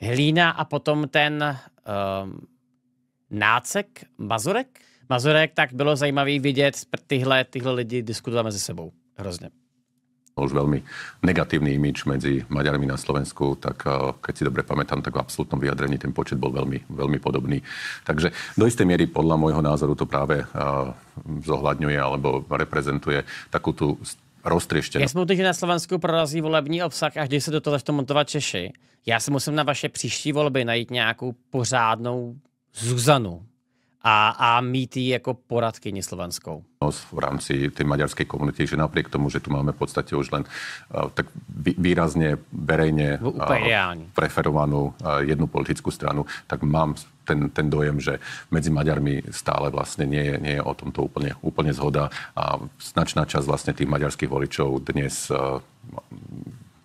Hlína a potom ten um, Nácek, Mazurek. Mazurek, tak bylo zajímavý vidět tyhle, tyhle lidi diskutovat mezi sebou. Hrozně. Už veľmi negatívny imič medzi Maďarmi na Slovensku, tak eh, keď si dobre pamätám, tak v absolútnom vyjadrení ten počet bol veľmi, veľmi podobný. Takže do istej miery podľa môjho názoru to práve eh, zohľadňuje alebo reprezentuje takú tú roztrieštěno. Já jsem že na Slovensku prorazí volební obsah a vždy se do toho začnou montovat Češi. Já si musím na vaše příští volby najít nějakou pořádnou Zuzanu a, a mít ji jako poradkyni slovenskou. No, v rámci tej maďarskej komunity, že napriek tomu, že tu máme v podstate už len uh, tak výrazne verejne eh, uh, preferovanú uh, eh, jednu politickú stranu, tak mám ten, ten dojem, že medzi Maďarmi stále vlastne nie je, nie je o tomto úplne, úplne zhoda a značná časť vlastne tých maďarských voličov dnes eh,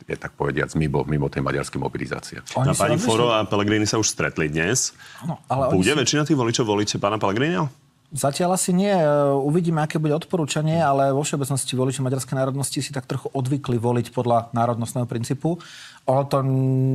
je tak povediac mimo, mimo tej maďarskej mobilizácie. Oni a pani Foro a Pellegrini sa už stretli dnes. Ano, ale Bude sú... väčšina tých voličov voliť pána Pellegrinia? Zatiaľ asi nie. Eh, uvidíme, aké bude odporúčanie, ale vo všeobecnosti voliči maďarskej národnosti si tak trochu odvykli voliť podľa národnostného princípu ono to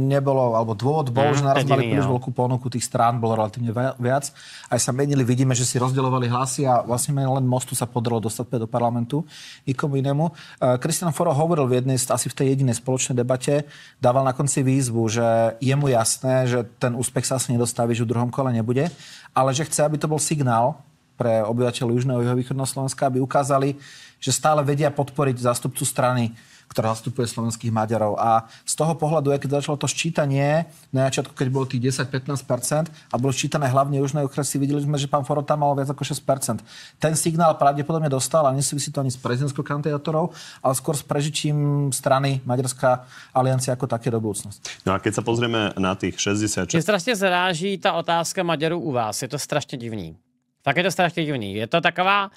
nebolo, alebo dôvod bol, mm, že naraz mali príliš no. veľkú ponuku tých strán, bolo relatívne viac. Aj sa menili, vidíme, že si rozdielovali hlasy a vlastne len Mostu sa podarilo dostať do parlamentu, nikomu inému. Kristian e, Foro hovoril v jednej, asi v tej jedinej spoločnej debate, dával na konci výzvu, že je mu jasné, že ten úspech sa asi nedostaví, že v druhom kole nebude, ale že chce, aby to bol signál pre obyvateľov Južného a Slovenska, aby ukázali, že stále vedia podporiť zástupcu strany ktorá zastupuje slovenských Maďarov. A z toho pohľadu, keď začalo to ščítanie, na začiatku, keď bolo tých 10-15% a bolo ščítané hlavne južné okresy, videli sme, že pán tam mal viac ako 6%. Ten signál pravdepodobne dostal a nesúvisí to ani s prezidentskou kandidatúrou, ale skôr s prežičím strany Maďarská aliancia ako také do budúcnosti. No a keď sa pozrieme na tých 60. Je strašne zráží tá otázka Maďarů u vás. Je to strašne divný. Tak je to strašne divný. Je to taková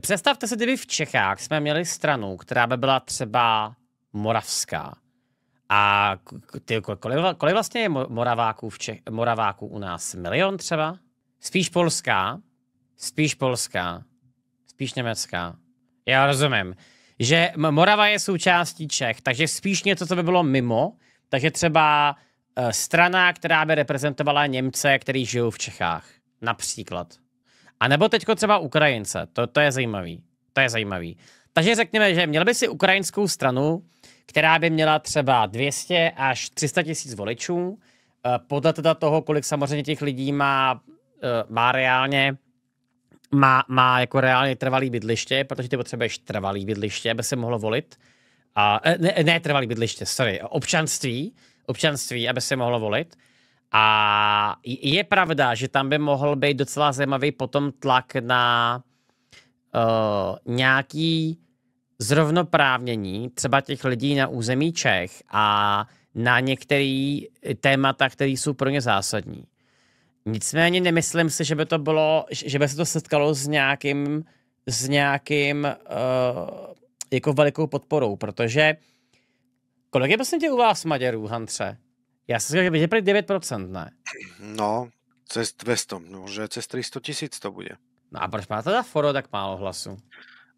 Představte si, kdyby v Čechách jsme měli stranu, která by byla třeba moravská. A ty, kolik, kolik vlastně je moraváků, v Čech, moraváků u nás? Milion třeba? Spíš polská, spíš polská, spíš německá. Já rozumím. Že Morava je součástí Čech, takže spíš něco, co by bylo mimo, takže třeba eh, strana, která by reprezentovala Němce, který žijou v Čechách. Například. A nebo teď třeba Ukrajince, to, to je zajímavý. To je zajímavý. Takže řekněme, že měl by si ukrajinskou stranu, která by měla třeba 200 až 300 tisíc voličů, eh, podle teda toho, kolik samozřejmě těch lidí má, eh, má reálně má, má jako reálně trvalý bydliště, protože ty potřebuješ trvalý bydliště, aby se mohlo volit. A, eh, ne, ne trvalý bydliště, sorry, občanství, občanství, aby se mohlo volit. A je pravda, že tam by mohl být docela zajímavý potom tlak na uh, nějaký zrovnoprávnění třeba těch lidí na území Čech a na některé témata, které jsou pro ně zásadní. Nicméně nemyslím si, že by to bylo, že by se to setkalo s nějakým, s nějakým uh, jako velikou podporou, protože kolik je prosím tě u vás Maďarů, Hantře? Ja som si bude pred 9%. Ne? No, cez 200, no, že cez 300 tisíc to bude. No a proč má teda Foro tak málo hlasu?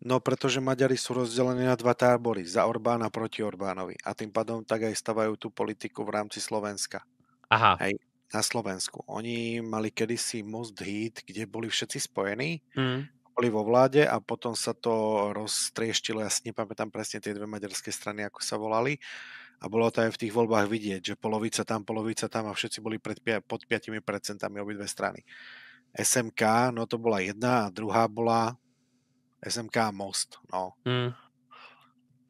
No, pretože Maďari sú rozdelení na dva tábory, za Orbána proti Orbánovi. A tým pádom tak aj stavajú tú politiku v rámci Slovenska. Aha. Hej, na Slovensku. Oni mali kedysi Most hit, kde boli všetci spojení, mm. boli vo vláde a potom sa to roztrieštilo, ja si nepamätám presne tie dve maďarské strany, ako sa volali a bolo to aj v tých voľbách vidieť, že polovica tam, polovica tam a všetci boli pred, pod 5% obidve strany. SMK, no to bola jedna a druhá bola SMK Most, no. Hmm.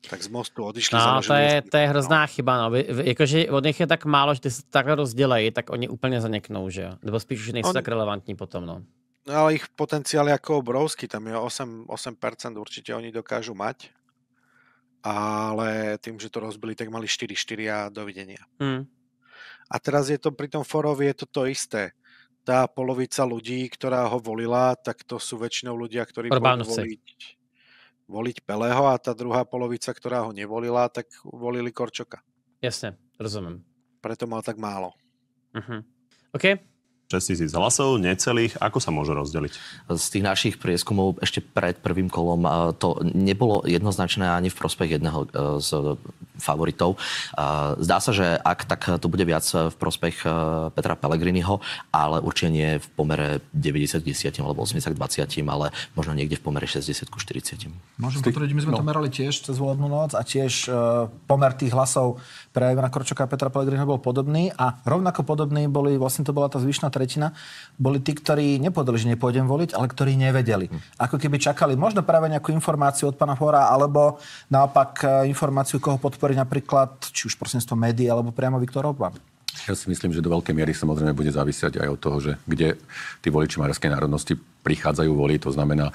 Tak z mostu odišli. No, to je, to je hrozná no. chyba, no. Jakože od nich je tak málo, že ty se takhle rozdělají, tak oni úplně zaniknou, že jo? Nebo spíš už nejsou On... tak relevantní potom, no. No ale ich potenciál je ako obrovský, tam je 8, 8% určite oni dokážu mať ale tým, že to rozbili, tak mali 4-4 a dovidenia. Mm. A teraz je to pri tom Forovi je to to isté. Tá polovica ľudí, ktorá ho volila, tak to sú väčšinou ľudia, ktorí budú voliť, voliť Pelého a tá druhá polovica, ktorá ho nevolila, tak volili Korčoka. Jasne, rozumiem. Preto mal tak málo. Uh-huh. OK, tisíc hlasov, necelých. Ako sa môže rozdeliť? Z tých našich prieskumov ešte pred prvým kolom to nebolo jednoznačné ani v prospech jedného e, z favoritov. E, zdá sa, že ak tak to bude viac v prospech e, Petra Pellegriniho, ale určite nie v pomere 90 k 10 alebo 80 k 20, ale možno niekde v pomere 60 k 40. Môžem potvrdiť, my sme no. to merali tiež cez volebnú noc a tiež pomer tých hlasov pre Ivana Korčoka a Petra Pellegrina bol podobný a rovnako podobný boli, vlastne to bola tá zvyšná tretina, boli tí, ktorí nepovedali, že nepôjdem voliť, ale ktorí nevedeli. Hm. Ako keby čakali možno práve nejakú informáciu od pána hora, alebo naopak eh, informáciu, koho podporí napríklad, či už prostredníctvom médií, alebo priamo Viktor Orbán. Ja si myslím, že do veľkej miery samozrejme bude závisiať aj od toho, že kde tí voliči maďarskej národnosti prichádzajú voliť. To znamená,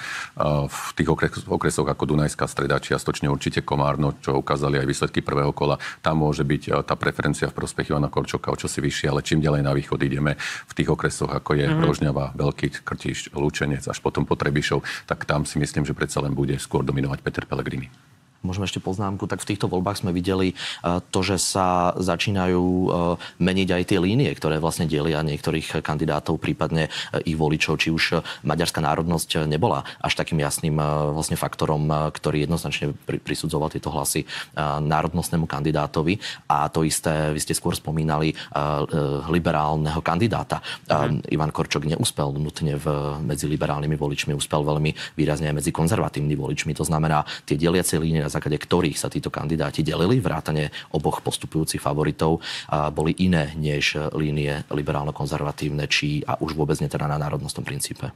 v tých okresoch ako Dunajská streda, čiastočne určite Komárno, čo ukázali aj výsledky prvého kola, tam môže byť e, tá preferencia v prospech Ivana Korčoka o si vyššia, ale čím ďalej na východ ideme v tých okresoch, ako je mm-hmm. Rožňava, Veľký Krtiš, Lúčenec, až potom Potrebišov, tak tam si myslím, že predsa len bude skôr dominovať Peter Pellegrini. Môžeme ešte poznámku, tak v týchto voľbách sme videli e, to, že sa začínajú e, meniť aj tie línie, ktoré vlastne delia niektorých kandidátov, prípadne e, ich voličov, či už maďarská národnosť nebola až takým jasným vlastne faktorom, ktorý jednoznačne prisudzoval tieto hlasy národnostnému kandidátovi. A to isté, vy ste skôr spomínali liberálneho kandidáta. Mhm. Ivan Korčok neúspel nutne v, medzi liberálnymi voličmi, úspel veľmi výrazne aj medzi konzervatívnymi voličmi. To znamená, tie deliace línie na základe ktorých sa títo kandidáti delili, vrátane oboch postupujúcich favoritov, a boli iné než línie liberálno-konzervatívne, či a už vôbec teda na národnostnom princípe.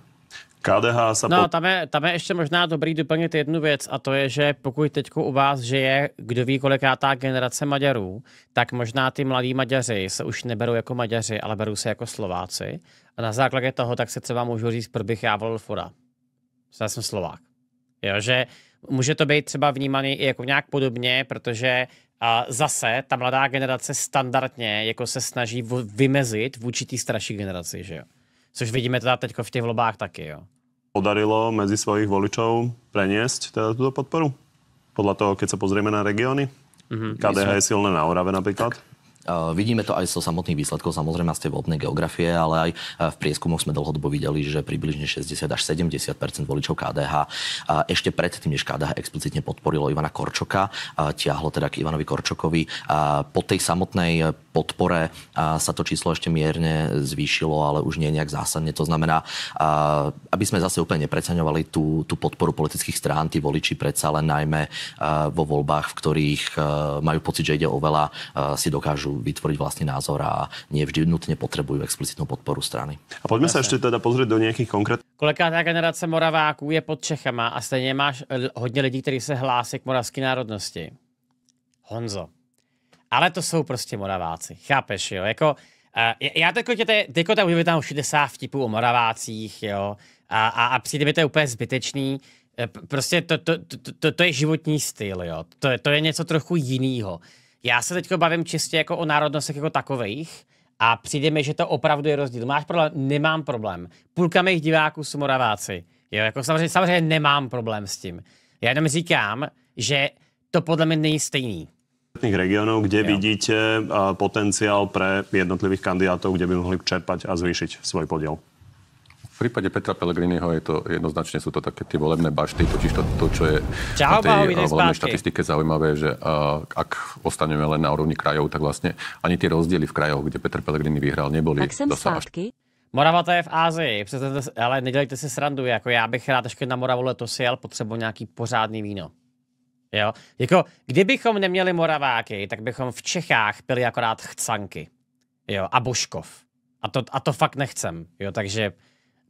KDH sa... No, po... tam, je, tam je ještě možná dobrý doplniť jednu věc a to je, že pokud teď u vás žije, kdo ví, kolikátá generace Maďarů, tak možná ty mladí Maďaři se už neberou jako Maďaři, ale berou se jako Slováci. A na základě toho tak se třeba môžu říct, prvých ja volil Fura. Ja jsem Slovák. Jo, že Může to být třeba vnímaný i jako nějak podobně, protože a zase ta mladá generace standardně jako se snaží vymezit vůči té starší generaci, že jo? Což vidíme teda teď v těch vlobách taky, jo? Podarilo mezi svojich voličov preniesť teda tuto podporu? podle toho, keď se pozrieme na regiony, Mm-hmm, KDH je silné na Orave například. Tak. Eh, vidíme to aj zo so samotných výsledkov samozrejme z tej voľbnej geografie, ale aj eh, v prieskumoch sme dlhodobo videli, že približne 60 až 70 voličov KDH eh, ešte predtým, než KDH explicitne podporilo Ivana Korčoka, tiahlo teda k Ivanovi Korčokovi. Po tej samotnej podpore sa to číslo ešte mierne zvýšilo, ale už nie nejak zásadne. To znamená, aby sme zase úplne nepreceňovali tú, tú podporu politických strán, tí voliči predsa len najmä vo voľbách, v ktorých majú pocit, že ide o veľa, si dokážu vytvoriť vlastný názor a nie vždy nutne potrebujú explicitnú podporu strany. A poďme Jasne. sa ešte teda pozrieť do nejakých konkrétnych. tá generace Moraváků je pod Čechama a stejně máš e, hodně lidí, kteří se hlásí k moravské národnosti. Honzo. Ale to jsou prostě Moraváci. Chápeš, jo? Jako, Uh, já teď tě, teďko tam uvidím tam 60 vtipu o Moravácích, jo, a, a, a přijde mi to úplně zbytečný. E, prostě to, to, to, to, to je životní styl, jo. To, to je něco trochu jinýho. Já se teď bavím čistě jako o národnostech jako takových a přijde mi, že to opravdu je rozdíl. Máš problém? Nemám problém. Půlka mých diváků jsou moraváci. Jo, jako samozřejmě, samozřejmě nemám problém s tím. Já jenom říkám, že to podle mě není stejný. regiónov, kde jo. vidíte eh, potenciál pre jednotlivých kandidátov, kde by mohli čerpať a zvýšiť svoj podiel? V prípade Petra Pellegriniho je to jednoznačne sú to také tie volebné bašty, totiž to, to čo je Čau, na tej eh, volebnej štatistike zaujímavé, že uh, ak ostaneme len na úrovni krajov, tak vlastne ani tie rozdiely v krajoch, kde Petr Pellegrini vyhrál, neboli. Tak Morava to je v Ázii, ale nedělejte si srandu, jako já bych rád, ještě na Moravu letos jel, potřebuji nějaký pořádný víno. Jo? Jako, kdybychom neměli Moraváky, tak bychom v Čechách pili akorát chcanky. Jo? A Božkov. A to, a to fakt nechcem. Jo? Takže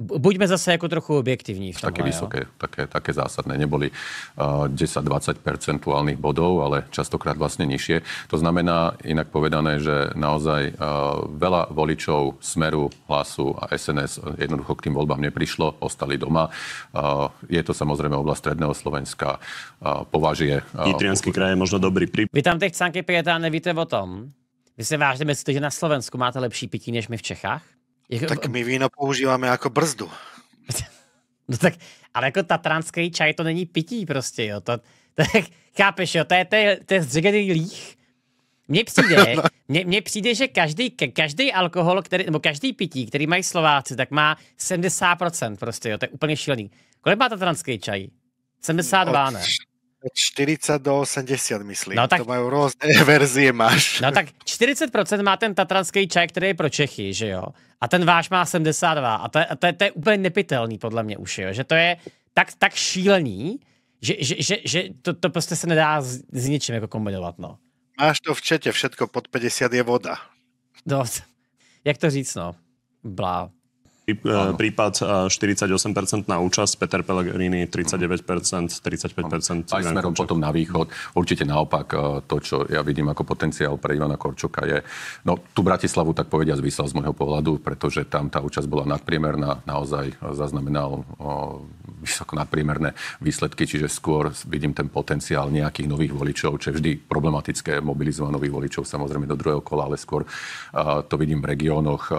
buďme zase ako trochu objektívni. V tom, také vysoké, také, také zásadné. Neboli uh, 10-20 percentuálnych bodov, ale častokrát vlastne nižšie. To znamená, inak povedané, že naozaj uh, veľa voličov Smeru, Hlasu a SNS jednoducho k tým voľbám neprišlo, ostali doma. Uh, je to samozrejme oblasť Stredného Slovenska, uh, považie... Uh, Nitrianský uh, kraj je možno dobrý pri... Vy tých, teď, Sanky, prijatáne, víte o tom? Vy se vážne myslíte, že na Slovensku máte lepší pití než my v Čechách? Jako... Tak my víno používáme jako brzdu. (laughs) no tak, ale jako tatranský čaj to není pití prostě, jo. To, tak, chápeš, jo, to je, to je, to je líh. Mně přijde, (laughs) no. mně, mně přijde, že každý, každý alkohol, který, nebo každý pití, který mají Slováci, tak má 70% prostě, jo, to je úplně šílený. Kolik má tatranský čaj? 72, ne? od 40 do 80, myslím. No tak, to majú rôzne (laughs) verzie, máš. No tak 40% má ten tatranský čaj, který je pro Čechy, že jo? A ten váš má 72. A to, je, to, je, to je úplně nepitelný, podle mě už, jo? Že to je tak, tak šílený, že, že, že, že to, to prostě se nedá s, s ničím jako kombinovat, no. Máš to v čete, všetko pod 50 je voda. No, (laughs) jak to říct, no? Blá. E, prípad 48 e, na účasť, Peter Pellegrini 39%, 35%. Aj smerom potom na východ. Určite naopak e, to, čo ja vidím ako potenciál pre Ivana Korčoka je, no tu Bratislavu tak povedia zmysel z môjho pohľadu, pretože tam tá účasť bola nadpriemerná, naozaj zaznamenal vysoko nadpriemerné výsledky, čiže skôr vidím ten potenciál nejakých nových voličov, čo je vždy problematické mobilizovať nových voličov samozrejme do druhého kola, ale skôr to vidím v regiónoch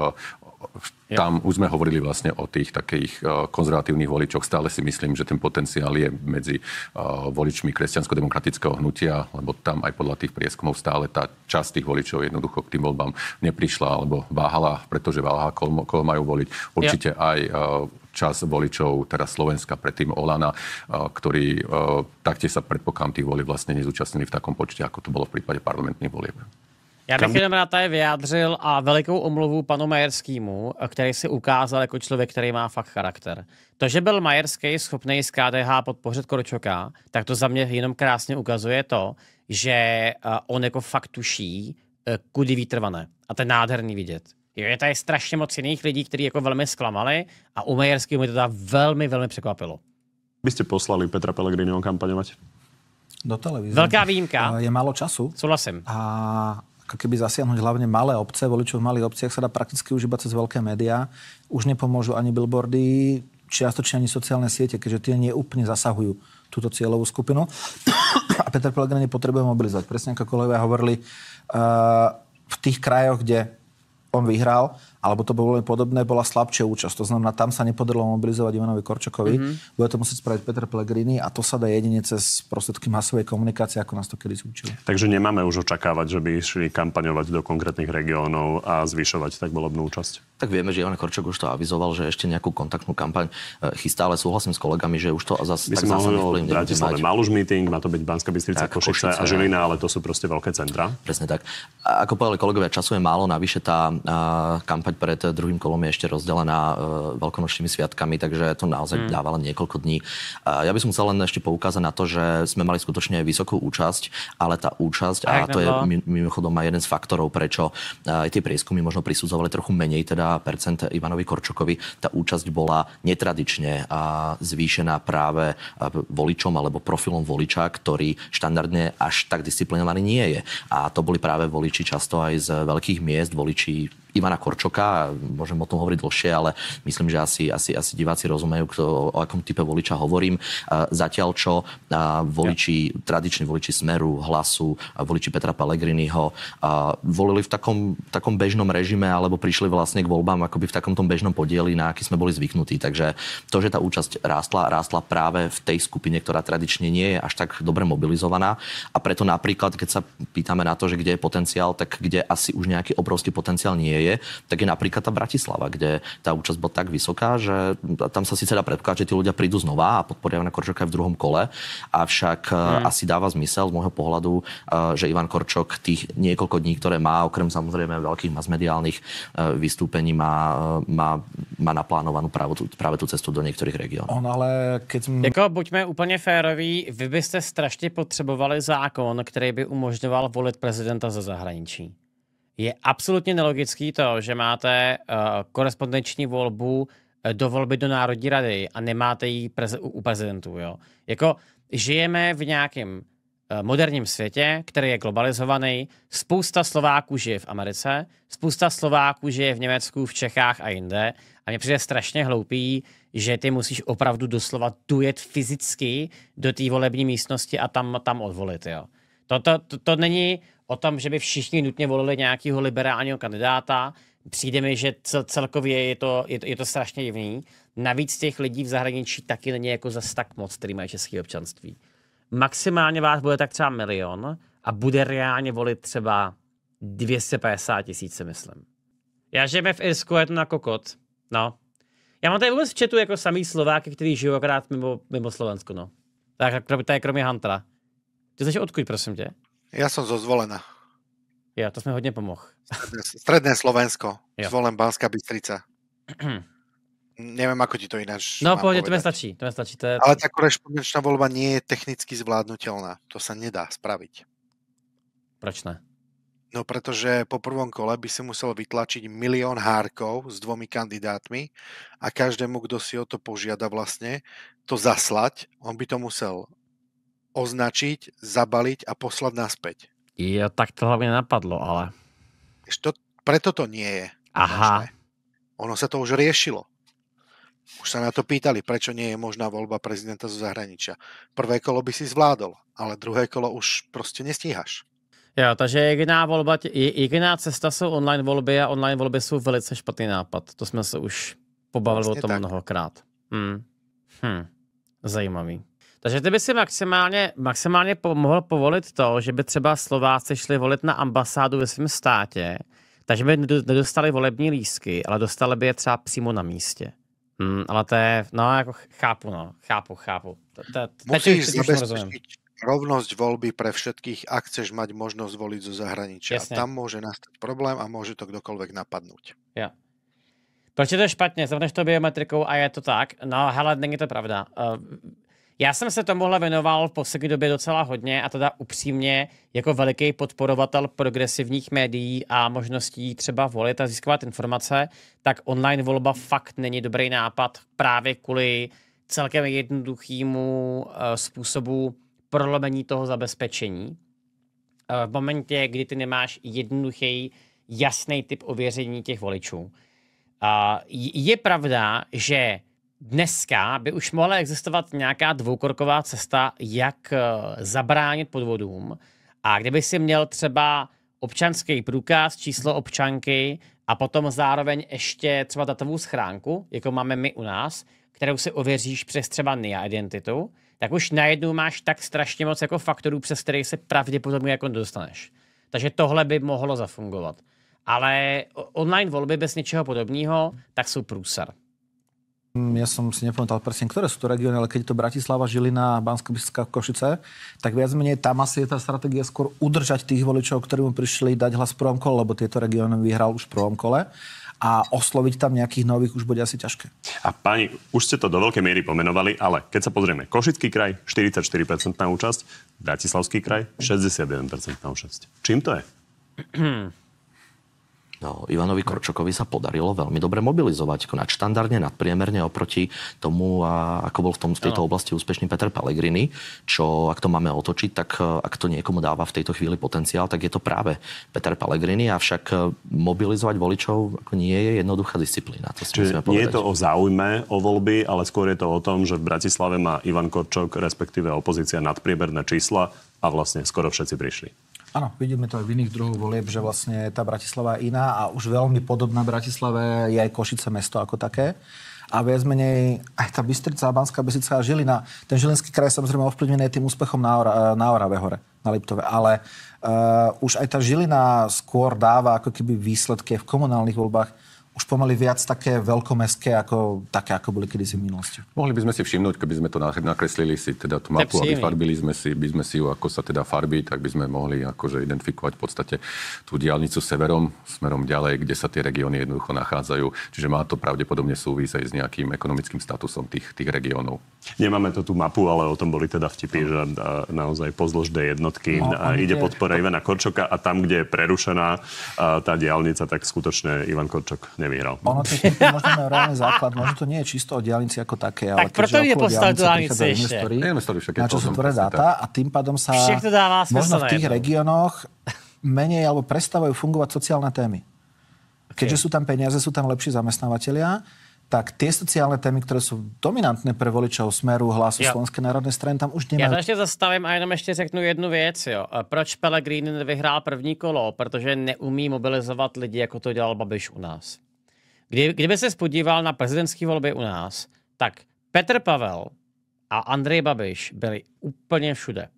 tam už sme hovorili vlastne o tých takých eh, konzervatívnych voličoch. Stále si myslím, že ten potenciál je medzi eh, voličmi kresťansko-demokratického hnutia, lebo tam aj podľa tých prieskumov stále tá časť tých voličov jednoducho k tým voľbám neprišla alebo váhala, pretože váha, koho majú voliť. Určite ja. aj eh, čas voličov teraz Slovenska, predtým Olana, ktorí taktiež sa predpokladám tých volí vlastne nezúčastnili v takom počte, ako to bolo v prípade parlamentných volieb. Já bych jenom rád tady vyjádřil a velikou omluvu panu Majerskýmu, který si ukázal jako člověk, který má fakt charakter. To, že byl Majerský schopný z KDH podpořit Korčoka, tak to za mě jenom krásně ukazuje to, že eh, on jako fakt tuší, eh, kudy výtrvané. A to je nádherný vidět. Jo, je tady strašně moc jiných lidí, kteří jako velmi zklamali a u Majerského mi to teda velmi, velmi překvapilo. Byste poslali Petra Pellegriniho kampaňovat? Do televize. Velká výjimka. Eh, je málo času. Souhlasím. A ako keby zasiahnuť hlavne malé obce. Voličov v malých obciach sa dá prakticky už iba cez veľké médiá. Už nepomôžu ani billboardy, čiastočne ani sociálne siete, keďže tie neúplne zasahujú túto cieľovú skupinu. A Peter Pellegrini potrebuje mobilizovať. Presne ako kolegovia hovorili, uh, v tých krajoch, kde on vyhral, alebo to bolo len podobné, bola slabšia účasť. To znamená, tam sa nepodarilo mobilizovať Ivanovi Korčokovi. Mm-hmm. Bude to musieť spraviť Peter Pellegrini a to sa dá jedine cez prostriedky masovej komunikácie, ako nás to kedy učili. Takže nemáme už očakávať, že by išli kampaňovať do konkrétnych regiónov a zvyšovať tak volebnú účasť? tak vieme, že Jan Korčok už to avizoval, že ešte nejakú kontaktnú kampaň e, chystá, ale súhlasím s kolegami, že už to zase tak zásadný vplyv nebude mať. Mal už meeting, má to byť Banská Bystrica, Košice, a Žilina, ale to sú proste veľké centra. Presne tak. ako povedali kolegovia, času je málo, navyše tá kampaň pred druhým kolom je ešte rozdelená e, veľkonočnými sviatkami, takže to naozaj hmm. dávalo niekoľko dní. Ja by som chcel len ešte poukázať na to, že sme mali skutočne vysokú účasť, ale tá účasť, a to je no. mimochodom aj jeden z faktorov, prečo e, aj tie prieskumy možno prisudzovali trochu menej teda Ivanovi Korčokovi, tá účasť bola netradične a zvýšená práve voličom alebo profilom voliča, ktorý štandardne až tak disciplinovaný nie je. A to boli práve voliči často aj z veľkých miest, voliči Ivana Korčoka, môžem o tom hovoriť dlhšie, ale myslím, že asi, asi, asi diváci rozumejú, kto, o akom type voliča hovorím. Zatiaľ čo voliči, ja. tradiční voliči Smeru, Hlasu, voliči Petra Pellegriniho volili v takom, takom bežnom režime alebo prišli vlastne k voľbám akoby v takom bežnom podieli, na aký sme boli zvyknutí. Takže to, že tá účasť rástla, rástla práve v tej skupine, ktorá tradične nie je až tak dobre mobilizovaná. A preto napríklad, keď sa pýtame na to, že kde je potenciál, tak kde asi už nejaký obrovský potenciál nie je, je, tak je napríklad tá Bratislava, kde tá účasť bola tak vysoká, že tam sa síce dá predpokladať, že tí ľudia prídu znova a podporia Ivana Korčoka v druhom kole, avšak e, mm. asi dáva zmysel z môjho pohľadu, e, že Ivan Korčok tých niekoľko dní, ktoré má, okrem samozrejme veľkých masmediálnych e, vystúpení, má, má, má naplánovanú práve tú, práve tú cestu do niektorých regiónov. On ale keď... Jako, buďme úplně féroví, vy byste strašně potřebovali zákon, který by umožňoval voliť prezidenta za zahraničí. Je absolutně nelogický to, že máte uh, korespondenční volbu eh, do volby do Národní rady a nemáte ji preze- u prezidentů. Jo? Jako žijeme v nějakém eh, moderním světě, který je globalizovaný. Spousta Slováků žije v Americe, spousta Slováků žije v Německu, v Čechách a jinde. A mě přijde strašně hloupý, že ty musíš opravdu doslova dujet fyzicky do té volební místnosti a tam, tam odvolit. Jo. To, to, to, to není o tom, že by všichni nutně volili nějakého liberálního kandidáta. Přijde mi, že celkově je to, je to, je to strašně divný. Navíc těch lidí v zahraničí taky není jako zas tak moc, který mají české občanství. Maximálně vás bude tak třeba milion a bude reálně volit třeba 250 tisíc, myslím. Já žijeme v Irsku, je to na kokot. No. Já mám tady vůbec v chatu jako samý Slováky, který žijí akorát mimo, mimo Slovensko, no. Tak, to je kromě Huntera. Ty jsi odkud, prosím tě? Ja som zo Zvolena. Ja, to sme hodne pomohli. Stredné, stredné Slovensko. Jo. Zvolen Banská Bystrica. (clears throat) Neviem, ako ti to ináč No, pohode, to mi stačí. To mi stačí to je... Ale tá korešpondenčná voľba nie je technicky zvládnutelná. To sa nedá spraviť. Proč ne? No pretože po prvom kole by si musel vytlačiť milión hárkov s dvomi kandidátmi a každému, kto si o to požiada vlastne, to zaslať. On by to musel označiť, zabaliť a poslať naspäť. Ja tak to hlavne napadlo, ale... To, preto to nie je. Aha. Možné. Ono sa to už riešilo. Už sa na to pýtali, prečo nie je možná voľba prezidenta zo zahraničia. Prvé kolo by si zvládol, ale druhé kolo už proste nestíhaš. Jo, takže jediná, volba, jediná cesta jsou online volby a online volby jsou velice špatný nápad. To jsme se už pobavili vlastně o tom tak. mnohokrát. Hmm. Hmm. Zajímavý. Takže ty by si maximálně, maximálně po, mohl povolit to, že by třeba Slováci šli volit na ambasádu ve svém státě, takže by nedostali volební lísky, ale dostali by je třeba přímo na místě. Hmm, ale to je, no jako chápu, no, chápu, chápu. To, Musíš zabezpečiť rovnosť voľby pre všetkých, ak chceš mať možnosť voliť zo zahraničia. Jasne. A tam môže nastať problém a môže to kdokoľvek napadnúť. Ja. Proč je to špatně? Zavneš to biometrikou a je to tak? No, hele, není to pravda. Uh, Já jsem se tomuhle věnoval v poslední době docela hodně a teda upřímně jako veliký podporovatel progresivních médií a možností třeba volit a získávat informace, tak online volba fakt není dobrý nápad právě kvůli celkem jednoduchýmu eh, způsobu prolomení toho zabezpečení. Eh, v momentě, kdy ty nemáš jednoduchý, jasný typ ověření těch voličů. Je pravda, že dneska by už mohla existovat nějaká dvoukorková cesta, jak eh, zabránit podvodům. A kdyby si měl třeba občanský průkaz, číslo občanky a potom zároveň ještě třeba datovou schránku, jako máme my u nás, kterou si ověříš přes třeba NIA identitu, tak už najednou máš tak strašně moc jako faktorů, přes který se pravděpodobně jako dostaneš. Takže tohle by mohlo zafungovat. Ale online volby bez něčeho podobného, tak jsou průsar. Mm, ja som si nepamätal presne, ktoré sú to regióny, ale keď je to Bratislava, Žilina, bansko Košice, tak viac menej tam asi je tá stratégia skôr udržať tých voličov, ktorí mu prišli dať hlas v prvom kole, lebo tieto regióny vyhral už v prvom kole a osloviť tam nejakých nových už bude asi ťažké. A pani, už ste to do veľkej miery pomenovali, ale keď sa pozrieme, Košický kraj 44% na účasť, Bratislavský kraj 61% na účasť. Čím to je? (clears throat) Hm. No, Ivanovi Korčokovi sa podarilo veľmi dobre mobilizovať, konať štandardne, nadpriemerne oproti tomu, a ako bol v, tom, v tejto oblasti úspešný Peter Pellegrini, čo ak to máme otočiť, tak e, ak to niekomu dáva v tejto chvíli potenciál, tak je to práve Peter Pellegrini, avšak e, mobilizovať voličov ako nie je jednoduchá disciplína. To si Čiže nie je to o záujme o voľby, ale skôr je to o tom, že v Bratislave má Ivan Korčok, respektíve opozícia, nadpriemerné čísla a vlastne skoro všetci prišli. Áno, vidíme to aj v iných druhoch volieb, že vlastne tá Bratislava je iná a už veľmi podobná Bratislave je aj Košice mesto ako také a viac menej aj tá Bystrica, Banská Bystrica a Žilina. Ten Žilinský kraj samozrejme ovplyvnený tým úspechom na, Or- na Orave hore, na Liptove, ale uh, už aj tá Žilina skôr dáva ako keby výsledky v komunálnych voľbách už pomaly viac také veľkomeské, ako, také, ako boli kedysi v minulosti. Mohli by sme si všimnúť, keby sme to nakreslili si teda tú mapu a vyfarbili sme si, by sme si ju, ako sa teda farbí, tak by sme mohli akože identifikovať v podstate tú diálnicu severom, smerom ďalej, kde sa tie regióny jednoducho nachádzajú. Čiže má to pravdepodobne súvis aj s nejakým ekonomickým statusom tých, tých regiónov. Nemáme to tú mapu, ale o tom boli teda vtipy, no. že naozaj pozdĺž D jednotky no, a ide podpora Ivana Korčoka a tam, kde je prerušená tá diálnica, tak skutočne Ivan Korčok nevyhral. Ono to je možno reálny základ, možno to nie je čisto o diálnici ako také, ale tak preto ide postaviť diálnice ešte. na čo sú tvrdé dáta a tým pádom sa dáva možno v tých regiónoch menej alebo prestávajú fungovať sociálne témy. Keďže sú tam peniaze, sú tam lepší zamestnávateľia, tak tie sociálne témy, ktoré sú dominantné pre voličov Smeru, Hlasu, jo. Slovenské národné strany, tam už nemajú. Ja ešte ještě zastavím a jenom ještě řeknu jednu věc. Jo. Proč Pellegrini vyhrál první kolo? Protože neumí mobilizovat lidi, jako to dělal Babiš u nás. Kdy, kdyby se spodíval na prezidentské volby u nás, tak Petr Pavel a Andrej Babiš byli úplně všude.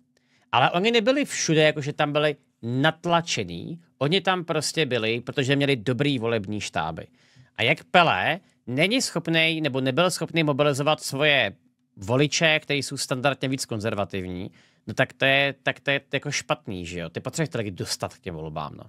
Ale oni nebyli všude, jakože tam byli natlačení. Oni tam prostě byli, protože měli dobrý volební štáby. A jak Pelé není schopný nebo nebyl schopný mobilizovat svoje voliče, kteří jsou standardně víc konzervativní, no tak to je, tak to je jako špatný, že jo? Ty potřebuješ to taky dostat k těm volbám, no.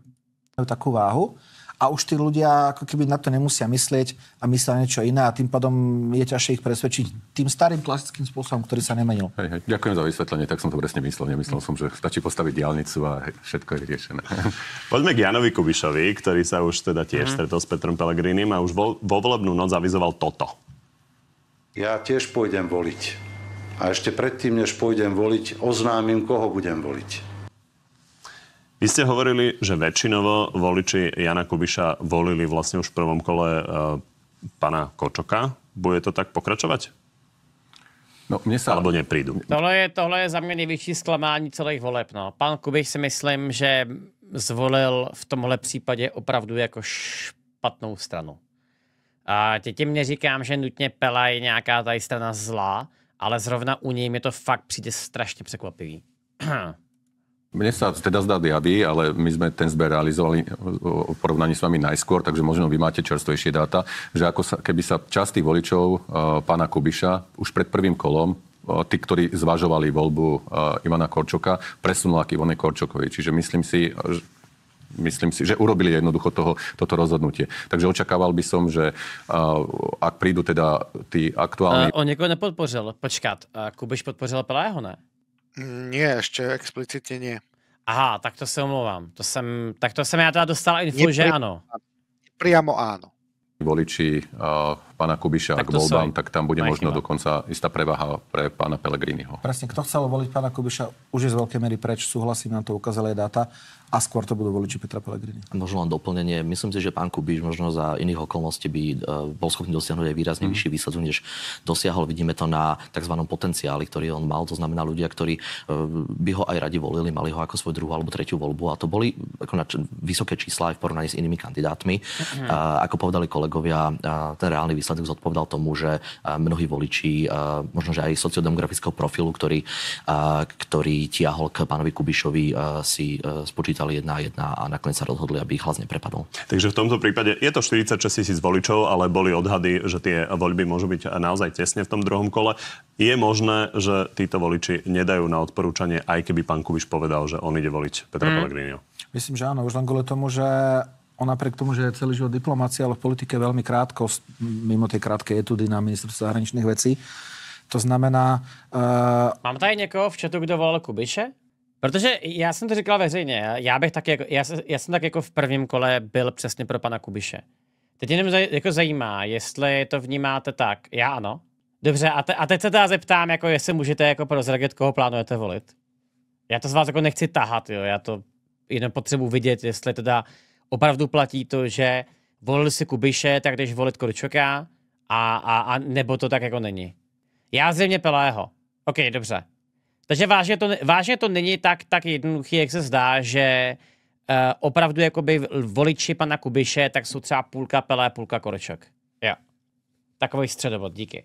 Takovou váhu a už tí ľudia ako keby na to nemusia myslieť a myslia niečo iné a tým pádom je ťažšie ich presvedčiť tým starým klasickým spôsobom, ktorý sa nemenil. Hej, hej. Ďakujem za vysvetlenie, tak som to presne myslel. Nemyslel som, že stačí postaviť diálnicu a všetko je riešené. (laughs) Poďme k Janovi Kubišovi, ktorý sa už teda tiež mm. stretol s Petrom Pelegrínim a už vo, vo volebnú noc avizoval toto. Ja tiež pôjdem voliť. A ešte predtým, než pôjdem voliť, oznámim, koho budem voliť. Vy ste hovorili, že väčšinovo voliči Jana Kubiša volili vlastne už v prvom kole e, pana Kočoka. Bude to tak pokračovať? No, mne sa... Alebo neprídu. Tohle je, tohle je za mě nejvyšší zklamání celých voleb. No. Pán Kubiš si myslím, že zvolil v tomhle případě opravdu jako špatnou stranu. A teď tím neříkám, že nutně Pela je nějaká tady strana zlá, ale zrovna u něj mi to fakt přijde strašně překvapivý. (clears throat) Mne sa teda zdá diaby, ale my sme ten zber realizovali e, e, v porovnaní s vami najskôr, takže možno vy máte čerstvejšie dáta, že ako sa, keby sa častých voličov e, pána Kubiša už pred prvým kolom tí, ktorí zvažovali voľbu uh, Ivana Korčoka, presunula k Ivone Korčokovi. Čiže myslím si, že, myslím si, že urobili jednoducho toho, toto rozhodnutie. Takže očakával by som, že uh, ak prídu teda tí aktuálni... Uh, on niekoho nepodpořil. Počkat, uh, Kubiš podpořil Prahu, ne? Nie, ešte explicitne nie. Aha, tak to sa omlouvám. To sem, tak to som ja teda dostal info, Nepri... že áno. Priamo áno. Voliči uh, eh, pána Kubiša tak k voľbám, tak tam bude možno chyba. dokonca istá prevaha pre pána Pelegriniho. Presne, kto chcel voliť pána Kubiša, už je z veľkej mery preč, súhlasím, nám to ukázali aj dáta a skôr to budú voliči Petra Pellegrini. Možno len doplnenie. Myslím si, že pán Kubiš možno za iných okolností by e, bol schopný dosiahnuť aj výrazne mm. vyšší mhm. výsledok, než dosiahol. Vidíme to na tzv. potenciáli, ktorý on mal. To znamená ľudia, ktorí e, by ho aj radi volili, mali ho ako svoju druhú alebo tretiu voľbu. A to boli ako na vysoké čísla aj v porovnaní s inými kandidátmi. Mm. A, ako povedali kolegovia, ten reálny výsledok zodpovedal tomu, že mnohí voliči, možno že aj sociodemografického profilu, ktorý, ktorý tiahol k pánovi Kubišovi, si e, spočítali vypočítali jedna a jedna a nakoniec sa rozhodli, aby ich hlas neprepadol. Takže v tomto prípade je to 46 tisíc voličov, ale boli odhady, že tie voľby môžu byť naozaj tesne v tom druhom kole. Je možné, že títo voliči nedajú na odporúčanie, aj keby pán Kubiš povedal, že on ide voliť Petra mm. Myslím, že áno. Už len kvôli tomu, že on napriek tomu, že je celý život diplomácia, ale v politike veľmi krátko, mimo tej krátkej etudy na ministerstvo zahraničných vecí. To znamená... Uh... Mám tady niekoho v četu, kto volal Kubiše? Protože já jsem to říkal veřejně, já bych taky, jako, já, já jsem tak jako v prvním kole byl přesně pro pana Kubiše. Teď jenom zaj, jako zajímá, jestli to vnímáte tak. Já ano. Dobře, a, te, a teď se teda zeptám, jako jestli můžete jako prozradit, koho plánujete volit. Já to z vás jako nechci tahat, jo, já to jenom potřebuji vidět, jestli teda opravdu platí to, že volil si Kubiše, tak když volit Korčoka a, a, a nebo to tak jako není. Já zřejmě Pelého. OK, dobře, Takže vážně to, vážně to není tak, tak jednoduché, jak se zdá, že uh, opravdu jakoby voliči pana Kubiše, tak jsou třeba půlka Pelé, půlka Korčok. Jo. Takový středovod, díky.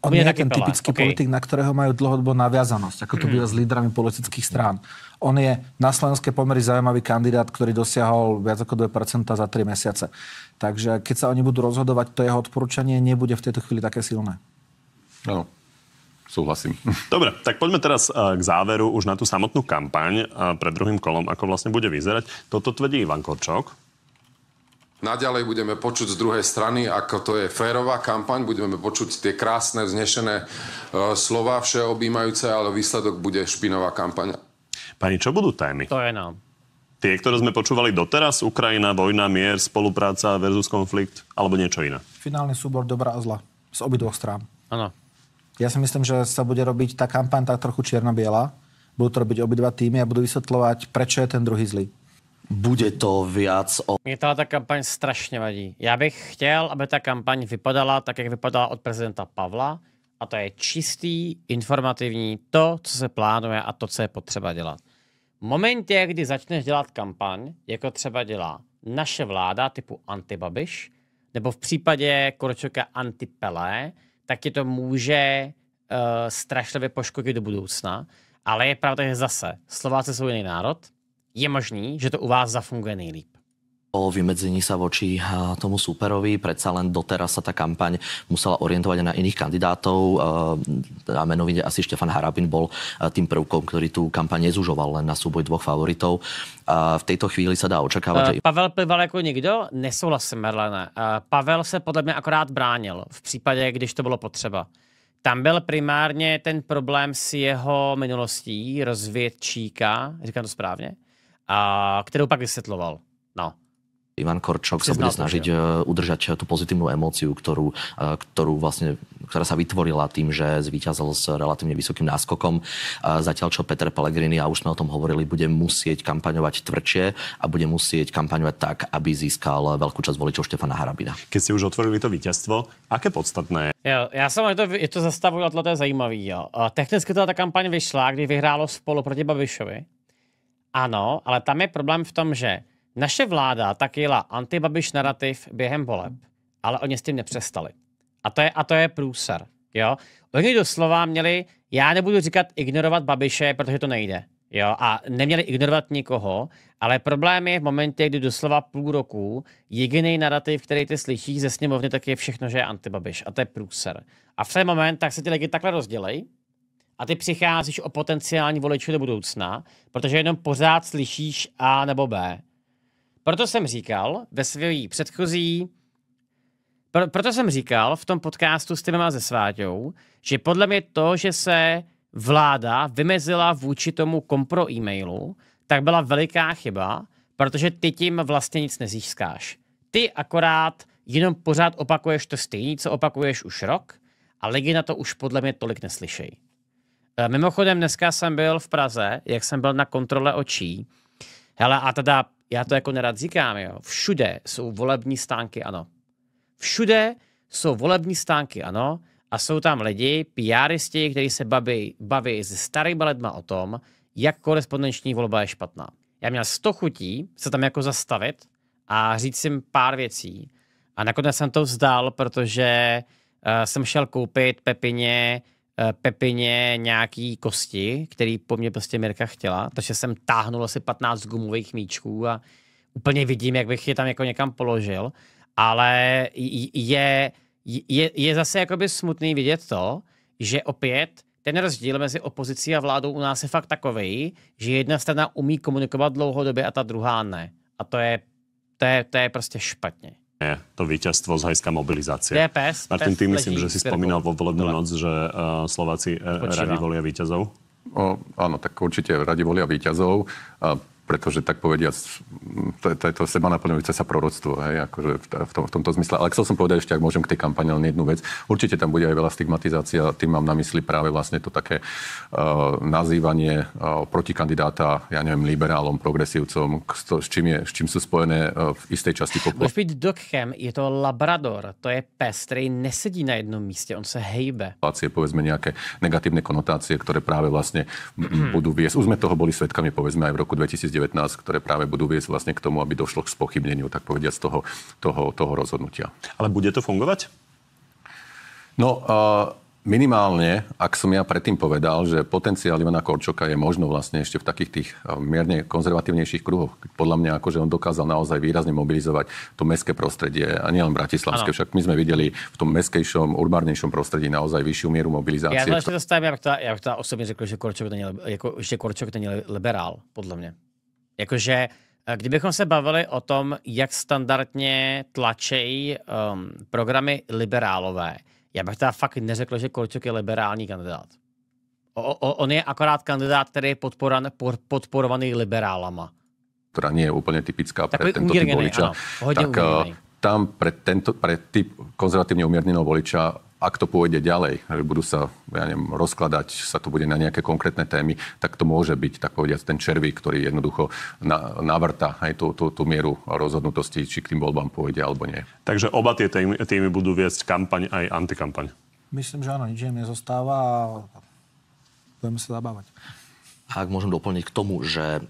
On je ten typický okay. politik, na ktorého majú dlhodobo naviazanosť, ako to býva mm. s lídrami politických strán. On je na slovenské pomery zaujímavý kandidát, ktorý dosiahol viac ako 2% za 3 mesiace. Takže keď sa oni budú rozhodovať, to jeho odporúčanie nebude v tejto chvíli také silné. Áno súhlasím. (laughs) Dobre, tak poďme teraz eh, k záveru už na tú samotnú kampaň eh, pred druhým kolom, ako vlastne bude vyzerať. Toto tvrdí Ivan Korčok. Naďalej budeme počuť z druhej strany, ako to je férová kampaň, budeme počuť tie krásne, vznešené e, slova všeobjímajúce, ale výsledok bude špinová kampaň. Pani, čo budú témy? To je nám. No. Tie, ktoré sme počúvali doteraz, Ukrajina, vojna, mier, spolupráca versus konflikt, alebo niečo iné? Finálny súbor dobrá a zla z obidvoch strán. Áno. Ja si myslím, že sa bude robiť tá kampaň tak trochu čierno-biela. Budú to robiť obidva týmy a budú vysvetľovať, prečo je ten druhý zlý. Bude to viac o... Mne tá kampaň strašně vadí. Já bych chtěl, aby ta kampaň vypadala tak, jak vypadala od prezidenta Pavla, a to je čistý, informativní, to, co se plánuje a to, co je potřeba dělat. V momentě, kdy začneš dělat kampaň, jako třeba dělá naše vláda typu antibabiš, nebo v případě Korčoka antipelé, tak ti to může uh, strašlivě poškodit do budoucna. Ale je pravda, že zase Slováci jsou jiný národ. Je možný, že to u vás zafunguje nejlíp o vymedzení sa voči tomu súperovi. Predsa len doteraz sa tá kampaň musela orientovať na iných kandidátov a menovite asi Štefan Harabin bol tým prvkom, ktorý tú kampaň nezužoval len na súboj dvoch favoritov. A v tejto chvíli sa dá očakávať, že... Pavel plival jako nikdo? Nesúhlasím, Merlene. Pavel se podle mě akorát bránil v případě, když to bylo potřeba. Tam byl primárně ten problém s jeho minulostí rozvědčíka, říkám to správně, a kterou pak vysvětloval. No. Ivan Korčok sa bude snažiť ja. E, udržať tú pozitívnu emóciu, ktorú, e, ktorú vlastne, ktorá sa vytvorila tým, že zvíťazil s relatívne vysokým náskokom. E, zatiaľ, čo Peter Pellegrini, a už sme o tom hovorili, bude musieť kampaňovať tvrdšie a bude musieť kampaňovať tak, aby získal veľkú časť voličov Štefana Harabina. Keď ste už otvorili to vítězstvo, aké podstatné? Ja, já jsem, to, je to zastavujú, a to je zajímavý. Jo. Technicky tá teda kampaň vyšla, kdy vyhrálo spolu proti Babišovi. Ano, ale tam je problém v tom, že naše vláda tak jela antibabiš narrativ během voleb, ale oni s tím nepřestali. A to je, a to je průser. Jo? Oni doslova měli, já nebudu říkat ignorovat babiše, protože to nejde. Jo, a neměli ignorovat nikoho, ale problém je v momentě, kdy doslova půl roku jediný narrativ, který ty slyšíš ze sněmovny, tak je všechno, že je antibabiš a to je průser. A v ten moment tak se ty lidi takhle rozdělej a ty přicházíš o potenciální voliče do budoucna, protože jenom pořád slyšíš A nebo B. Proto jsem říkal ve své předchozí pro, proto jsem říkal v tom podcastu s Tymem a se Sváťou, že podle mě to, že se vláda vymezila vůči tomu kompro e-mailu, tak byla veliká chyba, protože ty tím vlastně nic nezískáš. Ty akorát jenom pořád opakuješ to stejný, co opakuješ už rok a lidi na to už podle mě tolik neslyšej. E, mimochodem dneska jsem byl v Praze, jak jsem byl na kontrole očí, Hele, a teda já to jako nerad říkám, jo, všude jsou volební stánky, ano. Všude jsou volební stánky, ano, a jsou tam lidi, PRisti, kteří se baví, baví se starými lidma o tom, jak korespondenční volba je špatná. Já měl 100 chutí se tam jako zastavit a říct jim pár věcí. A nakonec jsem to vzdal, protože uh, jsem šel koupit Pepině Eh, Pepině nějaký kosti, který po mně prostě Mirka chtěla, takže jsem táhnul asi 15 gumových míčků a úplně vidím, jak bych je tam jako někam položil, ale je, je, je zase jakoby smutný vidět to, že opět ten rozdíl mezi opozicí a vládou u nás je fakt takový, že jedna strana umí komunikovat dlouhodobě a ta druhá ne. A to je, to je, to je prostě špatně to víťazstvo z hajská mobilizácie. DPS. Martin, ty myslím, že si spomínal vo volebnú noc, že eh, Slováci eh, radi volia víťazov. O, áno, tak určite radi volia víťazov pretože tak povediať, mm, to, to je to seba naplňujúce sa proroctvo, hej, akože v, v, tom, v tomto zmysle. Ale chcel som povedať ešte, ak môžem k tej kampani, len jednu vec. Určite tam bude aj veľa stigmatizácia, tým mám na mysli práve vlastne to také uh, nazývanie uh, protikandidáta, ja neviem, liberálom, progresívcom, to, s, čím je, s čím sú spojené uh, v istej časti populácie. byť dokchem, je to labrador, to je pes, ktorý nesedí na jednom míste, on sa hejbe. Povedzme nejaké negatívne konotácie, ktoré práve vlastne (clears throat) budú viesť. Už sme toho boli svetkami, povedzme aj v roku 2000 2019, ktoré práve budú viesť vlastne k tomu, aby došlo k spochybneniu, tak povediať, z toho, toho, toho rozhodnutia. Ale bude to fungovať? No, uh, Minimálne, ak som ja predtým povedal, že potenciál Ivana Korčoka je možno vlastne ešte v takých tých mierne konzervatívnejších kruhoch. Podľa mňa, akože on dokázal naozaj výrazne mobilizovať to mestské prostredie, a nielen bratislavské, ano. však my sme videli v tom mestskejšom, urbárnejšom prostredí naozaj vyššiu mieru mobilizácie. Ja vlastne zastavím, ja, ja, ja osobne řekl, že Korčok to nie, že Korčok to nie liberál, podľa mňa. Jakože, eh, kdybychom se bavili o tom, jak standardně tlačejí um, ehm, programy liberálové, já bych teda fakt neřekl, že Korčok je liberální kandidát. O, o, on je akorát kandidát, který je podporan, podporovaný liberálama. To nie je úplně typická pro tento typ voliča. Ano, hodně tak, eh, tam pre, tento, pre typ konzervatívne umierneného voliča ak to pôjde ďalej, že budú sa, ja neviem, rozkladať, sa to bude na nejaké konkrétne témy, tak to môže byť, tak povediať, ten červík, ktorý jednoducho na, navrta aj tú, tú, tú mieru rozhodnutosti, či k tým voľbám pôjde alebo nie. Takže oba tie témy, témy budú viesť kampaň aj antikampaň. Myslím, že áno, nič im nezostáva a budeme sa zabávať. Ak môžem doplniť k tomu, že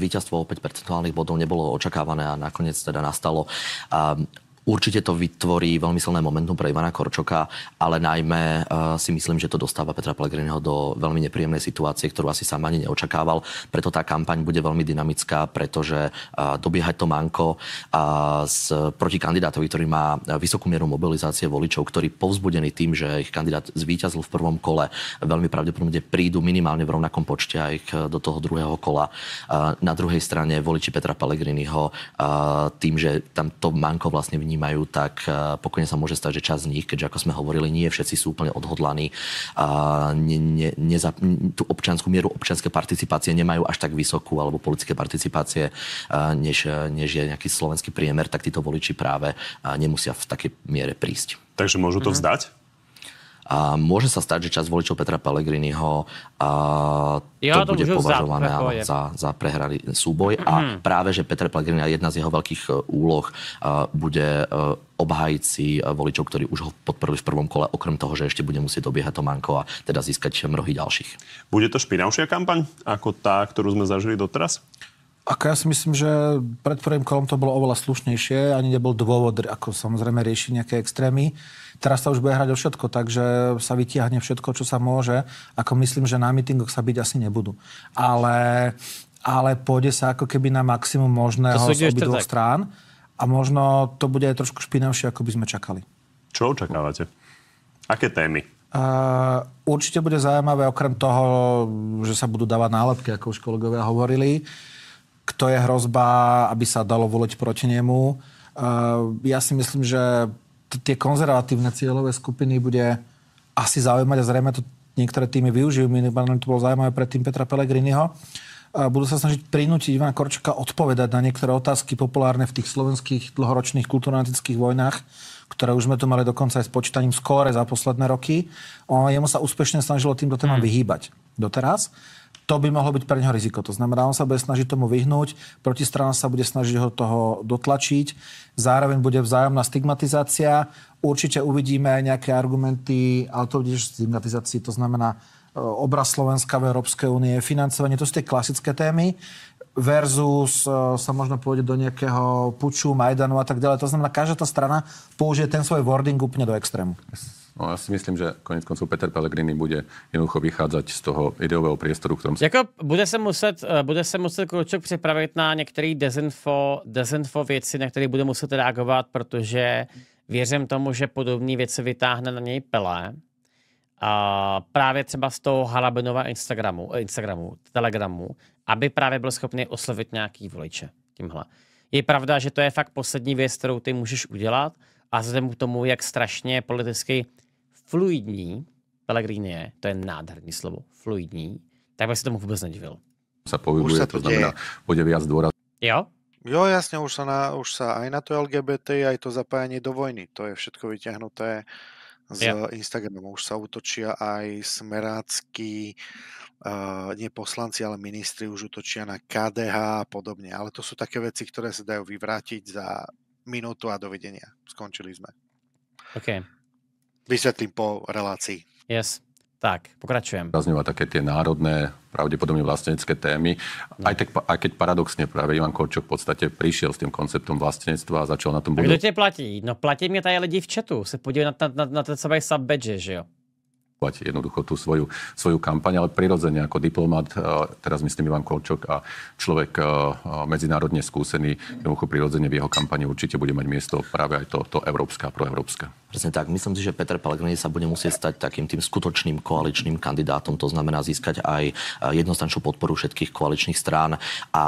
víťazstvo o 5 percentuálnych bodov nebolo očakávané a nakoniec teda nastalo. Určite to vytvorí veľmi silné momentum pre Ivana Korčoka, ale najmä eh, si myslím, že to dostáva Petra Pellegriniho do veľmi nepríjemnej situácie, ktorú asi sám ani neočakával. Preto tá kampaň bude veľmi dynamická, pretože eh, dobiehať to manko eh, proti kandidátovi, ktorý má vysokú mieru mobilizácie voličov, ktorý povzbudený tým, že ich kandidát zvíťazil v prvom kole, veľmi pravdepodobne prídu minimálne v rovnakom počte aj do toho druhého kola. Na druhej strane voliči Petra Pellegriniho tým, že tam to manko vlastne vnímajú, tak eh, pokojne sa môže stať, že čas z nich, keďže ako sme hovorili, nie všetci sú úplne odhodlaní a ne, ne, ne, tú občanskú mieru občianskej participácie nemajú až tak vysokú alebo politické participácie, eh, než, než je nejaký slovenský priemer, tak títo voliči práve eh, nemusia v takej miere prísť. Takže môžu to mhm. vzdať? A môže sa stať, že čas voličov Petra Pellegriniho a ja to, to bude považované za, za, za prehrali súboj. Mm-hmm. A mhm. práve, že Petr Pellegrini a jedna z jeho veľkých e, úloh e, bude uh, e, si voličov, ktorí už ho podporili v prvom kole, okrem toho, že ešte bude musieť dobiehať Tománko a teda získať mnohých ďalších. Bude to špinavšia kampaň ako tá, ktorú sme zažili doteraz? Ako ja si myslím, že pred prvým kolom to bolo oveľa slušnejšie, ani nebol dôvod, ako samozrejme riešiť nejaké extrémy. Teraz sa už bude hrať o všetko, takže sa vytiahne všetko, čo sa môže. Ako myslím, že na mítingoch sa byť asi nebudú. Ale, ale pôjde sa ako keby na maximum možného z obidvoch strán. A možno to bude aj trošku špinavšie, ako by sme čakali. Čo očakávate? Aké témy? Uh, určite bude zaujímavé, okrem toho, že sa budú dávať nálepky, ako už kolegovia hovorili, kto je hrozba, aby sa dalo voliť proti nemu. Uh, ja si myslím, že tie konzervatívne cieľové skupiny bude asi zaujímať a zrejme to niektoré týmy využijú. Minimálne to bolo zaujímavé pre tým Petra Pellegriniho. A budú sa snažiť prinútiť Ivana Korčka odpovedať na niektoré otázky populárne v tých slovenských dlhoročných kulturnatických vojnách, ktoré už sme tu mali dokonca aj s počítaním skóre za posledné roky. O, jemu sa úspešne snažilo týmto témam hmm. vyhýbať doteraz to by mohlo byť pre neho riziko. To znamená, on sa bude snažiť tomu vyhnúť, protistrana sa bude snažiť ho toho dotlačiť, zároveň bude vzájomná stigmatizácia, určite uvidíme aj nejaké argumenty, ale to bude v stigmatizácii, to znamená e, obraz Slovenska v Európskej únie, financovanie, to sú tie klasické témy versus e, sa možno pôjde do nejakého puču, Majdanu a tak ďalej. To znamená, každá tá strana použije ten svoj wording úplne do extrému. No ja si myslím, že konec koncov Peter Pellegrini bude jednoducho vychádzať z toho ideového priestoru, ktorom... Sa... Jako bude se muset, eh, bude sa muset Kručok připravit na některé dezinfo, dezinfo věci, na které bude muset reagovat, protože věřím tomu, že podobné věci vytáhne na něj Pelé. A právě třeba z toho Halabenova Instagramu, eh, Instagramu, Telegramu, aby právě byl schopný oslovit nějaký voliče tímhle. Je pravda, že to je fakt poslední věc, kterou ty můžeš udělat, a vzhledem k tomu, jak strašně politicky fluidní Pellegrini je, to je nádherný slovo, fluidní, tak bych se tomu vůbec nedivil. Sa pohybuje, už to, to znamená, bude viac dôraz. Jo? Jo, jasne, už sa, na, už sa aj na to LGBT, aj to zapájanie do vojny, to je všetko vyťahnuté z ja. Instagramu. Už sa útočí aj smerácky, uh, nie poslanci, ale ministri už utočia na KDH a podobne. Ale to sú také veci, ktoré sa dajú vyvrátiť za minútu a dovidenia. Skončili sme. OK. Vysvetlím po relácii. Yes. Tak, pokračujem. Zazňovať také tie národné, pravdepodobne vlastenecké témy. No. Aj, tak, aj keď paradoxne práve Ivan Korčok v podstate prišiel s tým konceptom vlastenectva a začal na tom... A kdo te platí? No platí mi tady lidi v chatu. Se podívej na, na, na, na ten samý sub badge, že jo? platiť jednoducho tú svoju, svoju kampaň, ale prirodzene ako diplomat, e, teraz myslím Ivan Kolčok a človek e, e, medzinárodne skúsený, jednoducho prirodzene v jeho kampani určite bude mať miesto práve aj to, to európska a proeurópska. Presne tak. Myslím si, že Peter Pellegrini sa bude musieť stať takým tým skutočným koaličným kandidátom, to znamená získať aj eh, jednoznačnú podporu všetkých koaličných strán a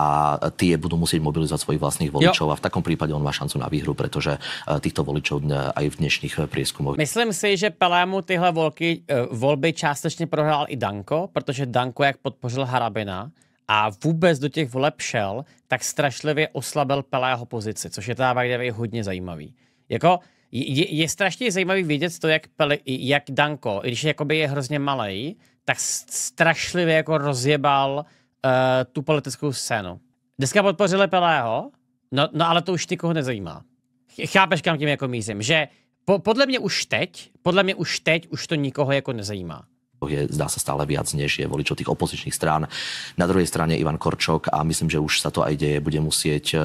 tie budú musieť mobilizovať svojich vlastných voličov jo. a v takom prípade on má šancu na výhru, pretože eh, týchto voličov eh, aj v dnešných prieskumoch. Myslím si, že Pelému tyhle volky, volby částečně prohrál i Danko, protože Danko, jak podpořil Harabina, a vůbec do těch voleb šel, tak strašlivě oslabil Pelého pozici, což je teda hodně zajímavý. Jako, je, je strašně zajímavý vidět to, jak, jak Danko, i když jakoby je hrozně malý, tak strašlivě jako rozjebal uh, tu politickou scénu. Dneska podpořili Pelého, no, no ale to už nikoho nezajímá. Chápeš, kam tím jako mířím, že po, podle mě už teď, podle mě už teď už to nikoho jako nezajímá je, zdá sa, stále viac, než je voličov tých opozičných strán. Na druhej strane Ivan Korčok, a myslím, že už sa to aj deje, bude musieť e,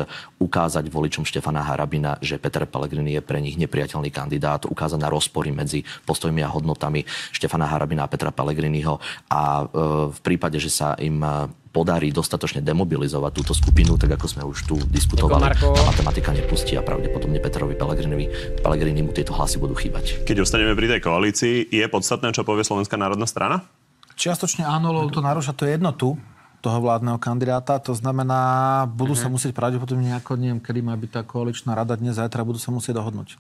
ukázať voličom Štefana Harabina, že Peter Pellegrini je pre nich nepriateľný kandidát, ukázať na rozpory medzi postojmi a hodnotami Štefana Harabina a Petra Pellegriniho a e, v prípade, že sa im e, podarí dostatočne demobilizovať túto skupinu, tak ako sme už tu diskutovali. Tá matematika nepustí a pravdepodobne Petrovi Pellegrini, mu tieto hlasy budú chýbať. Keď ostaneme pri tej koalícii, je podstatné, čo povie Slovenská národná strana? Čiastočne áno, lebo to narúša tú jednotu toho vládneho kandidáta. To znamená, budú mm-hmm. sa mhm. musieť pravdepodobne nejako, neviem, kedy má byť tá koaličná rada dnes, zajtra budú sa musieť dohodnúť.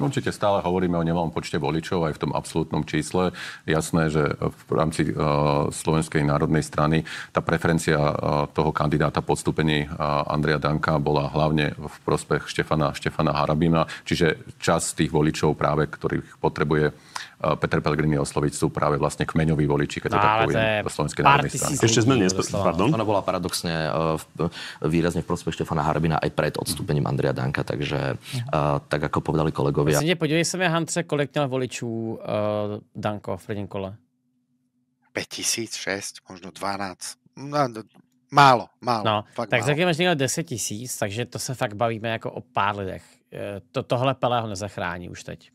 No, určite stále hovoríme o nemalom počte voličov aj v tom absolútnom čísle. Jasné, že v rámci uh, Slovenskej národnej strany tá preferencia uh, toho kandidáta podstúpení uh, e, Andrea Danka bola hlavne v prospech Štefana, Štefana Harabina, čiže čas tých voličov práve, ktorých potrebuje Eh, Peter Pellegrini osloviť, sú práve vlastne kmeňoví voliči, keď to no, tak poviem, do Slovenskej národnej strany. Ešte sme nespr- Pardon? Ona bola paradoxne eh, výrazne v prospech Štefana Harbina aj pred odstúpením Andrea Danka, takže eh, tak ako povedali kolegovia. Vlastně podívej se mi, Hance, kolik měl voličů uh, Danko v prvním kole. 5006, možno 12. No, málo, málo. No, fakt tak málo. možná 10 tisíc, takže to se fakt bavíme jako o pár lidech. To, tohle Pelého nezachrání už teď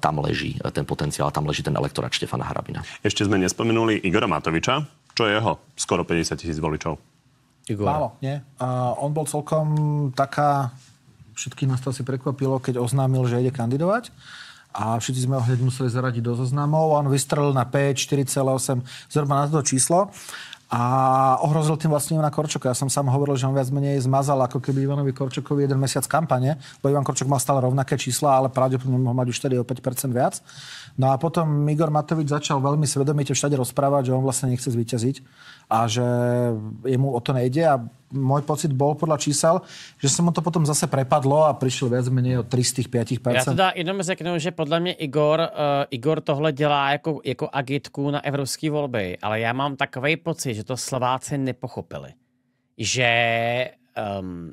tam leží ten potenciál, tam leží ten elektorát Štefana Harabina. Ešte sme nespomenuli Igora Matoviča. Čo je jeho skoro 50 tisíc voličov? Igor. Málo, nie? Uh, on bol celkom taká... Všetkých nás to asi prekvapilo, keď oznámil, že ide kandidovať a všetci sme ho hneď museli zaradiť do zoznamov. On vystrelil na 5, 4,8, zhruba na to číslo a ohrozil tým vlastne Ivana Korčoka. Ja som sám hovoril, že on viac menej zmazal ako keby Ivanovi Korčokovi jeden mesiac kampane, bo Ivan Korčok mal stále rovnaké čísla, ale pravdepodobne mohol mať už 4 o 5% viac. No a potom Igor Matovič začal veľmi svedomite všade rozprávať, že on vlastne nechce zvíťaziť a že jemu o to nejde a môj pocit bol podľa čísel, že sa mu to potom zase prepadlo a prišlo viac menej o 305%. Ja teda jenom řeknu, že podle mě Igor, uh, Igor tohle dělá jako, jako agitku na evropské volby, ale já mám takový pocit, že to Slováci nepochopili. Že um,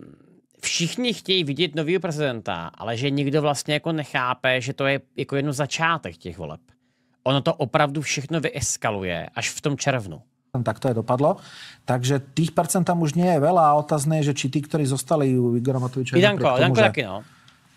všichni chtějí vidět nového prezidenta, ale že nikdo vlastně jako nechápe, že to je jako jedno začátek těch voleb. Ono to opravdu všechno vyeskaluje až v tom červnu tak to aj dopadlo. Takže tých percent tam už nie je veľa a otázne je, že či tí, ktorí zostali u Igora Matoviča... Idanko, Idanko že... taký, no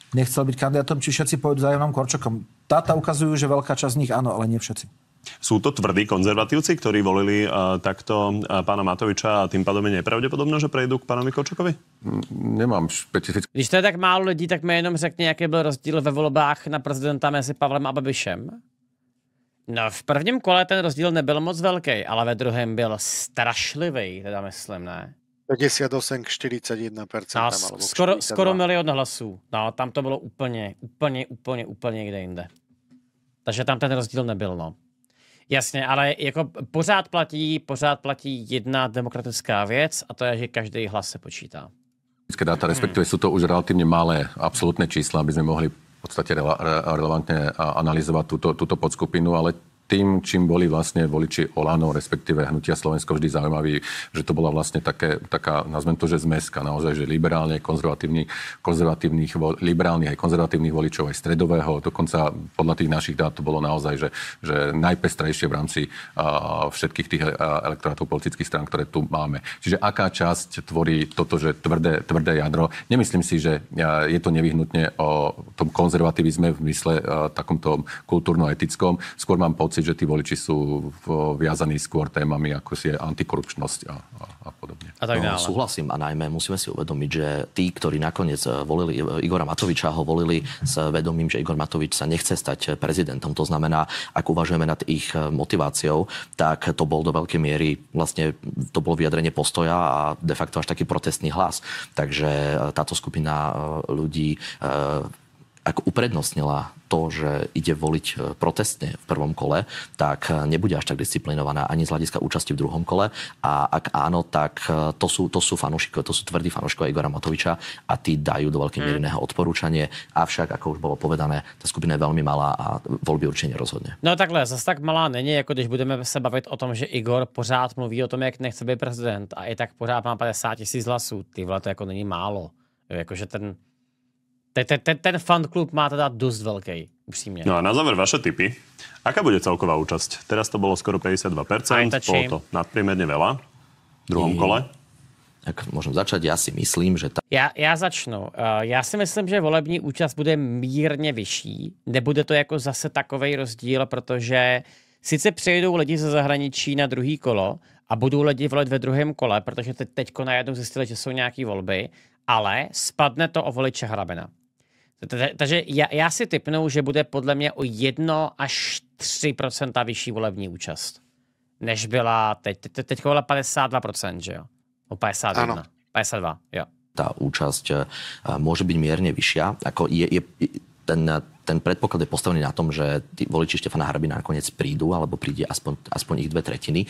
nechcel byť kandidátom, či všetci pôjdu za Janom Korčokom. Táta ukazujú, že veľká časť z nich áno, ale nie všetci. Sú to tvrdí konzervatívci, ktorí volili uh, takto uh, pána Matoviča a tým pádom je nepravdepodobné, že prejdú k pánovi Kočokovi? Mm, nemám špecifické. Když to je tak málo lidí, tak mi jenom řekne, aký byl rozdíl ve volbách na prezidenta mezi Pavlem a Babišem. No, v prvním kole ten rozdíl nebyl moc velký, ale ve druhém byl strašlivý, teda myslím, ne? 58 k 41%. No, alebo skoro, skoro milion hlasů. No, tam to bylo úplně, úplně, úplně, úplně kde jinde. Takže tam ten rozdíl nebyl, no. Jasně, ale jako pořád platí, pořád platí jedna demokratická věc a to je, že každý hlas se počítá. Dáta, respektive hmm. sú to už relatívne malé absolútne čísla, aby sme mohli podstate relevantne analyzovať túto, túto podskupinu, ale tým, čím boli vlastne voliči Olano, respektíve Hnutia Slovensko vždy zaujímaví, že to bola vlastne také, taká, nazvem to, že zmeska, naozaj, že liberálne, konzervatívny, konzervatívnych, liberálnych aj konzervatívnych voličov, aj stredového, dokonca podľa tých našich dát to bolo naozaj, že, že najpestrejšie v rámci a, všetkých tých e, elektorátov politických strán, ktoré tu máme. Čiže aká časť tvorí toto, že tvrdé, tvrdé jadro? Nemyslím si, že e, je to nevyhnutne o tom konzervativizme v mysle e, takomto kultúrno-etickom. Skôr mám pocit, pocit, že tí voliči sú viazaní skôr témami, ako si je antikorupčnosť a, a, a podobne. A tak No, súhlasím a najmä musíme si uvedomiť, že tí, ktorí nakoniec eh, volili eh, Igora Matoviča, ho volili s vedomím, že Igor Matovič sa nechce stať prezidentom. To znamená, ak uvažujeme nad ich eh, motiváciou, tak to bol do veľkej miery, vlastne to bolo vyjadrenie postoja a de facto až taký protestný hlas. Takže táto skupina ľudí ak uprednostnila to, že ide voliť e, protestne v prvom kole, tak e, nebude až tak disciplinovaná ani z hľadiska účasti v druhom kole. A ak áno, tak e, to sú, to sú fanúšikov, to sú tvrdí fanúšikov Igora Matoviča a tí dajú do veľkej miery mm. neho odporúčanie. Avšak, ako už bolo povedané, tá skupina je veľmi malá a volby určite nerozhodne. No takhle, zase tak malá není, jako když budeme se bavit o tom, že Igor pořád mluví o tom, jak nechce být prezident a i tak pořád má 50 tisíc hlasov. Ty vole, to ako není málo. Jakože ten, ten klub má teda dosť veľkej, upřímne. No a na záver vaše tipy. Aká bude celková účasť? Teraz to bolo skoro 52%, bolo to nadpriemerne veľa v druhom mm. kole. Tak môžem začať, ja si myslím, že... Ta... Já, ja začnu. Eh, Já si myslím, že volební účasť bude mírně vyšší. Nebude to jako zase takový rozdíl, protože sice přejdou lidi ze zahraničí na druhý kolo a budou lidi volet ve druhém kole, protože teď, teďko najednou zjistili, že jsou nejaké volby, ale spadne to o voliče Hrabena. Takže já, já si typnu, že bude podle mě o 1 až 3 vyšší volební účast, než byla teď. Teď, teď byla 52 že jo? O 51. Ano. 52, jo. Ta účast eh, může být mírně vyšší. Jako je, je, ten, ten predpoklad je postavený na tom, že voliči Štefana Harbina nakoniec prídu, alebo príde aspoň, aspoň ich dve tretiny.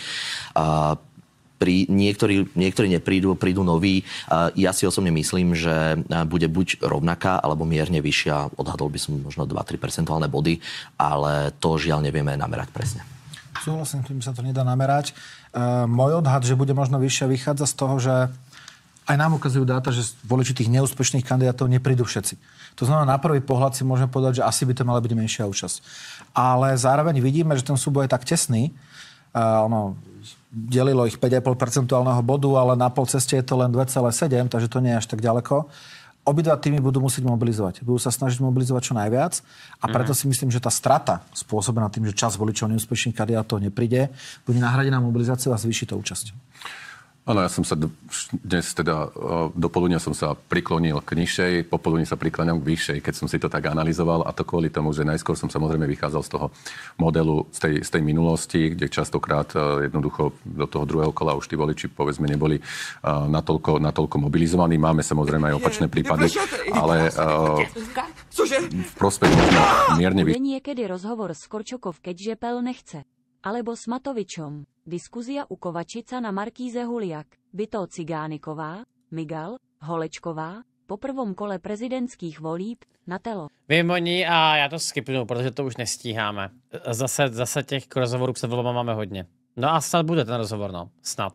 Uh, prí, niektorí, niektorí neprídu, prídu noví. Ja si osobne myslím, že bude buď rovnaká, alebo mierne vyššia. Odhadol by som možno 2-3 percentuálne body, ale to žiaľ nevieme namerať presne. Súhlasím, tým sa to nedá namerať. E, môj odhad, že bude možno vyššia, vychádza z toho, že aj nám ukazujú dáta, že voliči tých neúspešných kandidátov neprídu všetci. To znamená, na prvý pohľad si môžeme povedať, že asi by to mala byť menšia účasť. Ale zároveň vidíme, že ten súboj je tak tesný, uh, ono, delilo ich 5,5 percentuálneho bodu, ale na pol ceste je to len 2,7, takže to nie je až tak ďaleko. Obidva týmy budú musieť mobilizovať. Budú sa snažiť mobilizovať čo najviac a mhm. preto si myslím, že tá strata spôsobená tým, že čas voličov neúspešných kandidátov nepríde, bude nahradená mobilizáciou a zvýši to účasť. Áno, ja som sa dnes teda e, do poludnia som sa priklonil k nižšej, popoludne sa prikláňam k vyššej, keď som si to tak analyzoval a to kvôli tomu, že najskôr som samozrejme vychádzal z toho modelu, z tej, z tej minulosti, kde častokrát e, jednoducho do toho druhého kola už tí voliči povedzme neboli e, natoľko, natoľko mobilizovaní. Máme samozrejme aj opačné prípady, ale v prospech mierne Niekedy rozhovor s Korčokov, keďže Pel nechce, alebo s Matovičom. Diskuzia u Kovačica na Markíze Huliak, Byto Cigániková, Migal, Holečková, po prvom kole prezidentských volíb na telo. Vím o ní a já to skipnu, protože to už nestíháme. Zase, zase těch rozhovorů se volbama máme hodně. No a snad bude ten rozhovor, no. Snad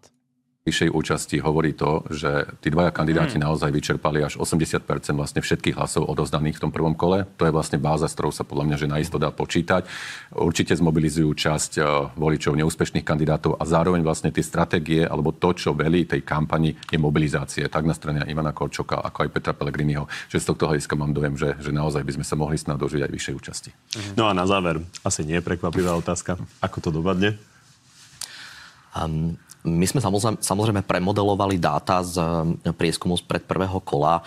vyššej účasti hovorí to, že tí dvaja kandidáti hmm. naozaj vyčerpali až 80 vlastne všetkých hlasov odozdaných v tom prvom kole. To je vlastne báza, s ktorou sa podľa mňa že najisto dá počítať. Určite zmobilizujú časť e, voličov neúspešných kandidátov a zároveň vlastne tie stratégie alebo to, čo velí tej kampani, je mobilizácie. Tak na strane Ivana Korčoka, ako aj Petra Pellegriniho. Čiže z tohto hľadiska mám dojem, že, že naozaj by sme sa mohli snad dožiť aj vyššej účasti. Hmm. No a na záver, asi nie je prekvapivá otázka, ako to dopadne? Um, my sme samozrejme premodelovali dáta z e, prieskumu z pred prvého kola, e,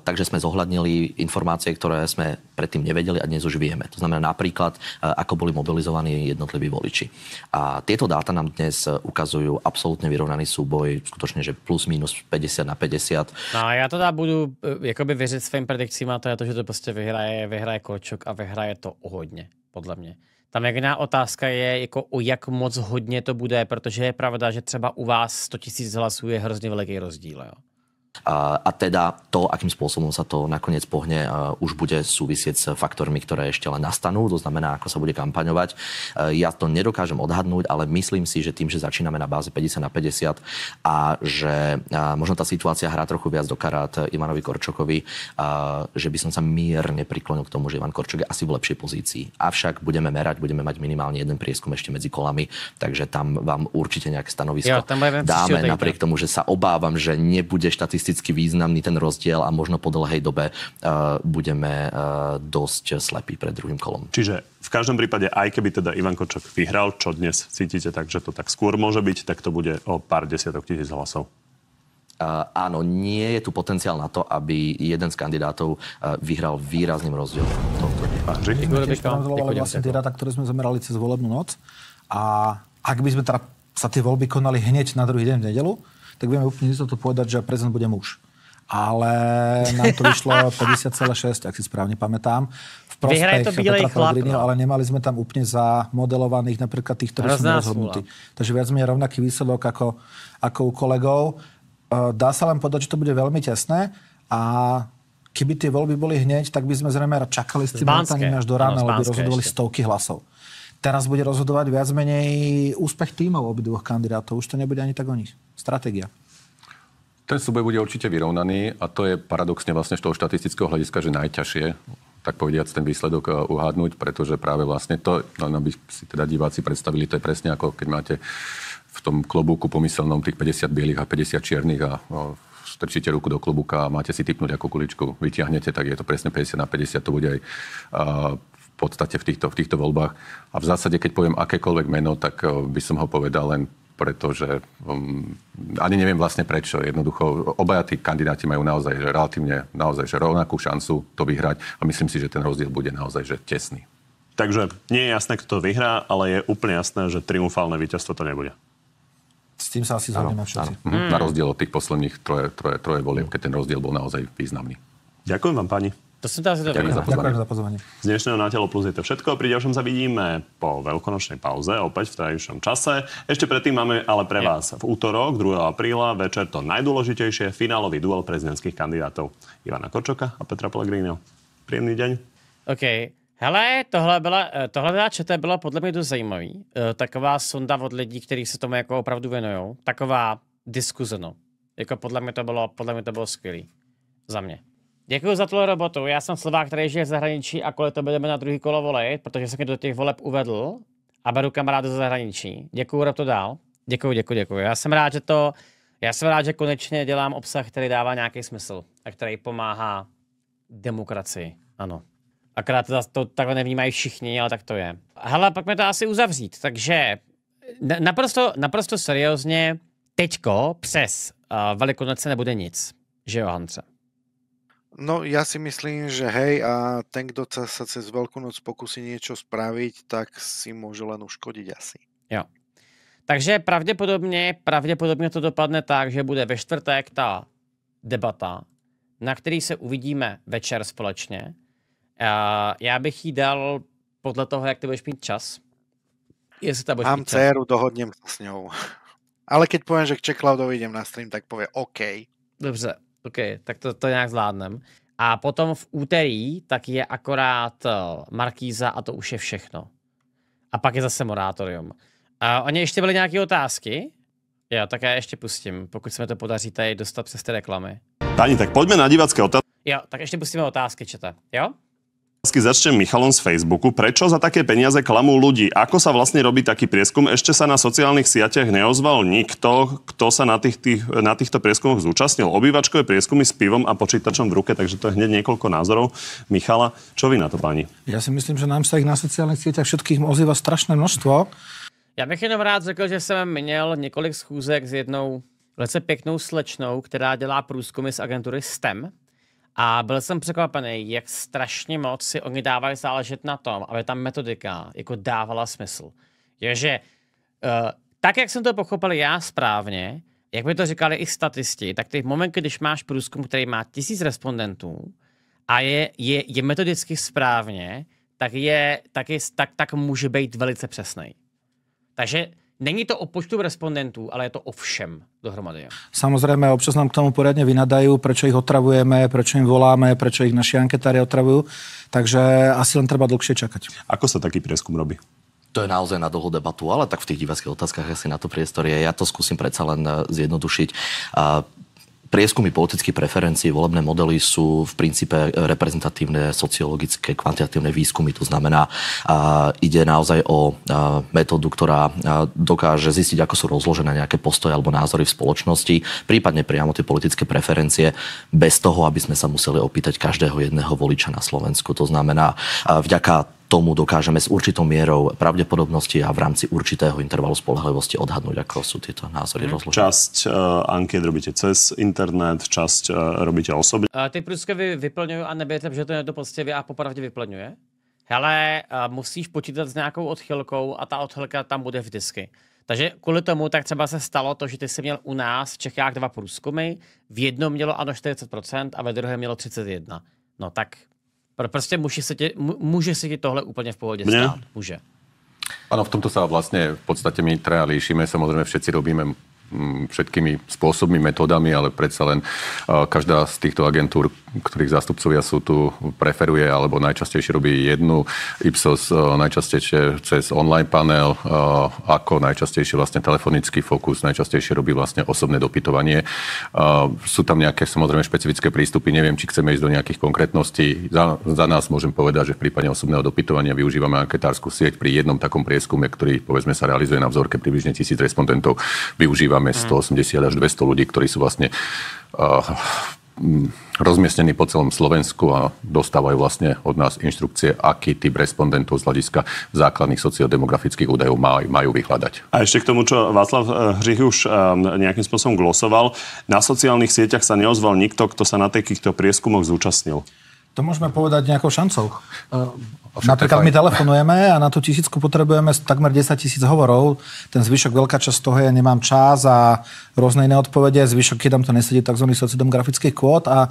takže sme zohľadnili informácie, ktoré sme predtým nevedeli a dnes už vieme. To znamená napríklad, e, ako boli mobilizovaní jednotliví voliči. A tieto dáta nám dnes ukazujú absolútne vyrovnaný súboj, skutočne, že plus minus 50 na 50. No a já teda budu jakoby věřit svým predikcím a to je to, že to prostě vyhraje, vyhraje Kočok a vyhraje to hodně, podle mě. Tam jediná otázka je, jako o jak moc hodně to bude, protože je pravda, že třeba u vás 100 000 hlasů je hrozně veliký rozdíl. Jo? A, a teda to, akým spôsobom sa to nakoniec pohne, uh, už bude súvisieť s faktormi, ktoré ešte len nastanú, to znamená, ako sa bude kampaňovať. Uh, ja to nedokážem odhadnúť, ale myslím si, že tým, že začíname na báze 50 na 50 a že uh, možno tá situácia hrá trochu viac do karát Ivanovi Korčokovi, že by som sa mierne priklonil k tomu, že Ivan Korčok je asi v lepšej pozícii. Avšak budeme merať, budeme mať minimálne jeden prieskum ešte medzi kolami, takže tam vám určite nejaké stanovisko ja, tam dáme, napriek tomu, že sa obávam, že nebude štatistika štatisticky významný ten rozdiel a možno po dlhej dobe eh, budeme eh, dosť slepí pred druhým kolom. Čiže v každom prípade, aj keby teda Ivan Kočok vyhral, čo dnes cítite, že to tak skôr môže byť, tak to bude o pár desiatok tisíc hlasov. Uh, áno, nie je tu potenciál na to, aby jeden z kandidátov uh, vyhral výrazným rozdielom. vlastne tie ktoré sme zamerali cez volebnú noc. A ak by sme teda sa tie voľby konali hneď na druhý deň v nedelu, tak vieme úplne istotu povedať, že prezident bude muž. Ale nám to vyšlo 50,6, (laughs) ak si správne pamätám. V prospech to Petra Pellegrini, ale nemali sme tam úplne zamodelovaných napríklad tých, ktorí sú rozhodnutí. Takže viac menej rovnaký výsledok ako, ako u kolegov. E, dá sa len povedať, že to bude veľmi tesné a keby tie voľby boli hneď, tak by sme zrejme čakali s tým až do rána, lebo rozhodovali ešte. stovky hlasov. Teraz bude rozhodovať viac menej úspech tímov obidvoch kandidátov. Už to nebude ani tak o nich. Stratégia. Ten súboj bude určite vyrovnaný a to je paradoxne vlastne z toho štatistického hľadiska, že najťažšie tak povediac ten výsledok e, uhádnuť, pretože práve vlastne to, len no, aby no, si teda diváci predstavili, to je presne ako keď máte v tom klobúku pomyselnom tých 50 bielých a 50 čiernych a no, strčíte ruku do klobúka a máte si typnúť, akú kuličku vyťahnete, tak je to presne 50 na 50, to bude aj uh, podstate v týchto, v týchto voľbách. A v zásade, keď poviem akékoľvek meno, tak eh, by som ho povedal len pretože um, mm, ani neviem vlastne prečo. Jednoducho, obaja tí kandidáti majú naozaj že relatívne naozaj že rovnakú šancu to vyhrať a myslím si, že ten rozdiel bude naozaj že tesný. Takže nie je jasné, kto to vyhrá, ale je úplne jasné, že triumfálne víťazstvo to nebude. S tým sa asi zhodneme všetci. Mhm. Mm. Na rozdiel od tých posledných troje, troje, troje volieb, keď ten rozdiel bol naozaj významný. Ďakujem vám, pani. To som tam zvedavý. Ďakujem, za pozvanie. za pozvanie. Z dnešného Na telo plus je to všetko. Pri ďalšom sa vidíme po veľkonočnej pauze, opäť v tajúšom čase. Ešte predtým máme ale pre vás v útorok, 2. apríla, večer to najdôležitejšie, finálový duel prezidentských kandidátov Ivana Kočoka a Petra Pellegrino. Príjemný deň. OK. Hele, tohle byla, eh, tohle byla čete bylo podle mě dost zajímavý. Eh, taková sonda od lidí, kteří se tomu jako opravdu věnují. Taková diskuze, no. Jako podle mě to bylo, podle mě to bylo skvělý. Za mě. Děkuji za tuhle robotu. Já jsem Slovák, který žije v zahraničí a kvůli to budeme na druhý kolo volit, protože jsem do těch voleb uvedl a beru kamarádu ze zahraničí. Děkuji, rob to dál. Děkuji, děkuji, děkuji. Já jsem rád, že to, já jsem rád, že konečně dělám obsah, který dává nějaký smysl a který pomáhá demokracii. Ano. Akorát to, to takhle nevnímají všichni, ale tak to je. Hele, pak mi to asi uzavřít. Takže naprosto, naprosto seriózně, teďko přes uh, Velikonoce nebude nic. Že jo, Hanře? No ja si myslím, že hej a ten, kto sa, sa cez Veľkú noc pokusí niečo spraviť, tak si môže len uškodiť asi. Jo. Takže pravděpodobně, pravdepodobne to dopadne tak, že bude ve čtvrtek ta debata, na který se uvidíme večer společně. Já bych jí dal podle toho, jak ty budeš mít čas. Jestli ta budeš Mám dceru, dohodnem s ňou. (laughs) Ale keď poviem, že k Čeklaudovi idem na stream, tak povie OK. Dobře, OK, tak to, to nějak zvládnem. A potom v úterý tak je akorát eh, Markíza a to už je všechno. A pak je zase morátorium. A oni ještě byly nějaké otázky? Jo, tak já ještě pustím, pokud se mi to podaří tady dostat přes ty reklamy. Tani, tak pojďme na divácké otázky. Jo, tak ještě pustíme otázky, čete. Jo? Začnem Michalom z Facebooku. Prečo za také peniaze klamú ľudí? Ako sa vlastne robí taký prieskum? Ešte sa na sociálnych sieťach neozval nikto, kto sa na, tých, tých, na týchto prieskumoch zúčastnil. Obývačkové prieskumy s pivom a počítačom v ruke, takže to je hneď niekoľko názorov. Michala, čo vy na to, pani. Ja si myslím, že nám sa ich na sociálnych sieťach všetkých ozýva strašné množstvo. Já bych jenom rád řekl, že jsem měl několik schůzek s jednou lece pěknou slečnou, která dělá průzkumy z agentury STEM. A byl jsem překvapený, jak strašně moc si oni dávali záležet na tom, aby ta metodika jako dávala smysl. Takže eh, tak, jak jsem to pochopil já správně, jak by to říkali i statisti, tak ty moment, když máš průzkum, který má tisíc respondentů a je, je, je metodicky správně, tak, je, tak, je, tak, tak může být velice přesný. Takže Není to o počtu respondentů, ale je to o všem dohromady. Samozrejme, občas nám k tomu poriadne vynadajú, prečo ich otravujeme, prečo im voláme, prečo ich naši anketári otravujú. Takže asi len treba dlhšie čakať. Ako sa taký prieskum robí? To je naozaj na dlhú debatu, ale tak v tých diváckých otázkach asi na to priestor je. Ja to skúsim predsa len eh, zjednodušiť prieskumy politických preferencií, volebné modely sú v princípe reprezentatívne sociologické kvantitatívne výskumy. To znamená, a ide naozaj o a, metódu, ktorá dokáže zistiť, ako sú rozložené nejaké postoje alebo názory v spoločnosti, prípadne priamo tie politické preferencie, bez toho, aby sme sa museli opýtať každého jedného voliča na Slovensku. To znamená, vďaka tomu dokážeme s určitou mierou pravdepodobnosti a v rámci určitého intervalu spolehlivosti odhadnúť, ako sú tieto názory mhm. rozložené. Časť uh, anket robíte cez internet, časť uh, robíte osobne. Uh, ty vy vyplňují a nebiete, že to někdo poctivě a popravde vyplňuje. Hele, uh, musíš počítat s nějakou odchylkou a ta odchylka tam bude vždycky. Takže kvůli tomu tak třeba se stalo to, že ty jsi měl u nás v Čechách dva průzkumy, v jednom mělo ano 40% a ve druhém mělo 31%. No tak Prostě může se ti, může se ti tohle úplně v pohodě stát. Může. Ano, v tomto sa vlastne v podstate my traja líšime. Samozrejme, všetci robíme všetkými spôsobmi, metódami, ale predsa len každá z týchto agentúr, ktorých zástupcovia sú tu, preferuje alebo najčastejšie robí jednu. Ipsos e, najčastejšie cez online panel, e, ako najčastejšie vlastne telefonický fokus, najčastejšie robí vlastne osobné dopytovanie. E, sú tam nejaké samozrejme špecifické prístupy, neviem, či chceme ísť do nejakých konkrétností. Za, za nás môžem povedať, že v prípade osobného dopytovania využívame anketárskú sieť pri jednom takom prieskume, ktorý povedzme sa realizuje na vzorke približne tisíc respondentov. Využívame máme 180 mhm. až 200 ľudí, ktorí sú vlastne eh, rozmiestnení po celom Slovensku a dostávajú vlastne od nás inštrukcie, aký typ respondentov z hľadiska základných sociodemografických údajov maj, majú vyhľadať. A ešte k tomu, čo Václav eh, Hřich už eh, nejakým spôsobom glosoval. Na sociálnych sieťach sa neozval nikto, kto sa na takýchto prieskumoch zúčastnil. To môžeme povedať nejakou šancou. Ehm, Napríklad my telefonujeme a na tú tisícku potrebujeme takmer 10 tisíc hovorov. Ten zvyšok, veľká časť toho je nemám čas a rôzne iné odpovede. Zvyšok keď tam to nesedí tzv. sociodemografických kvót a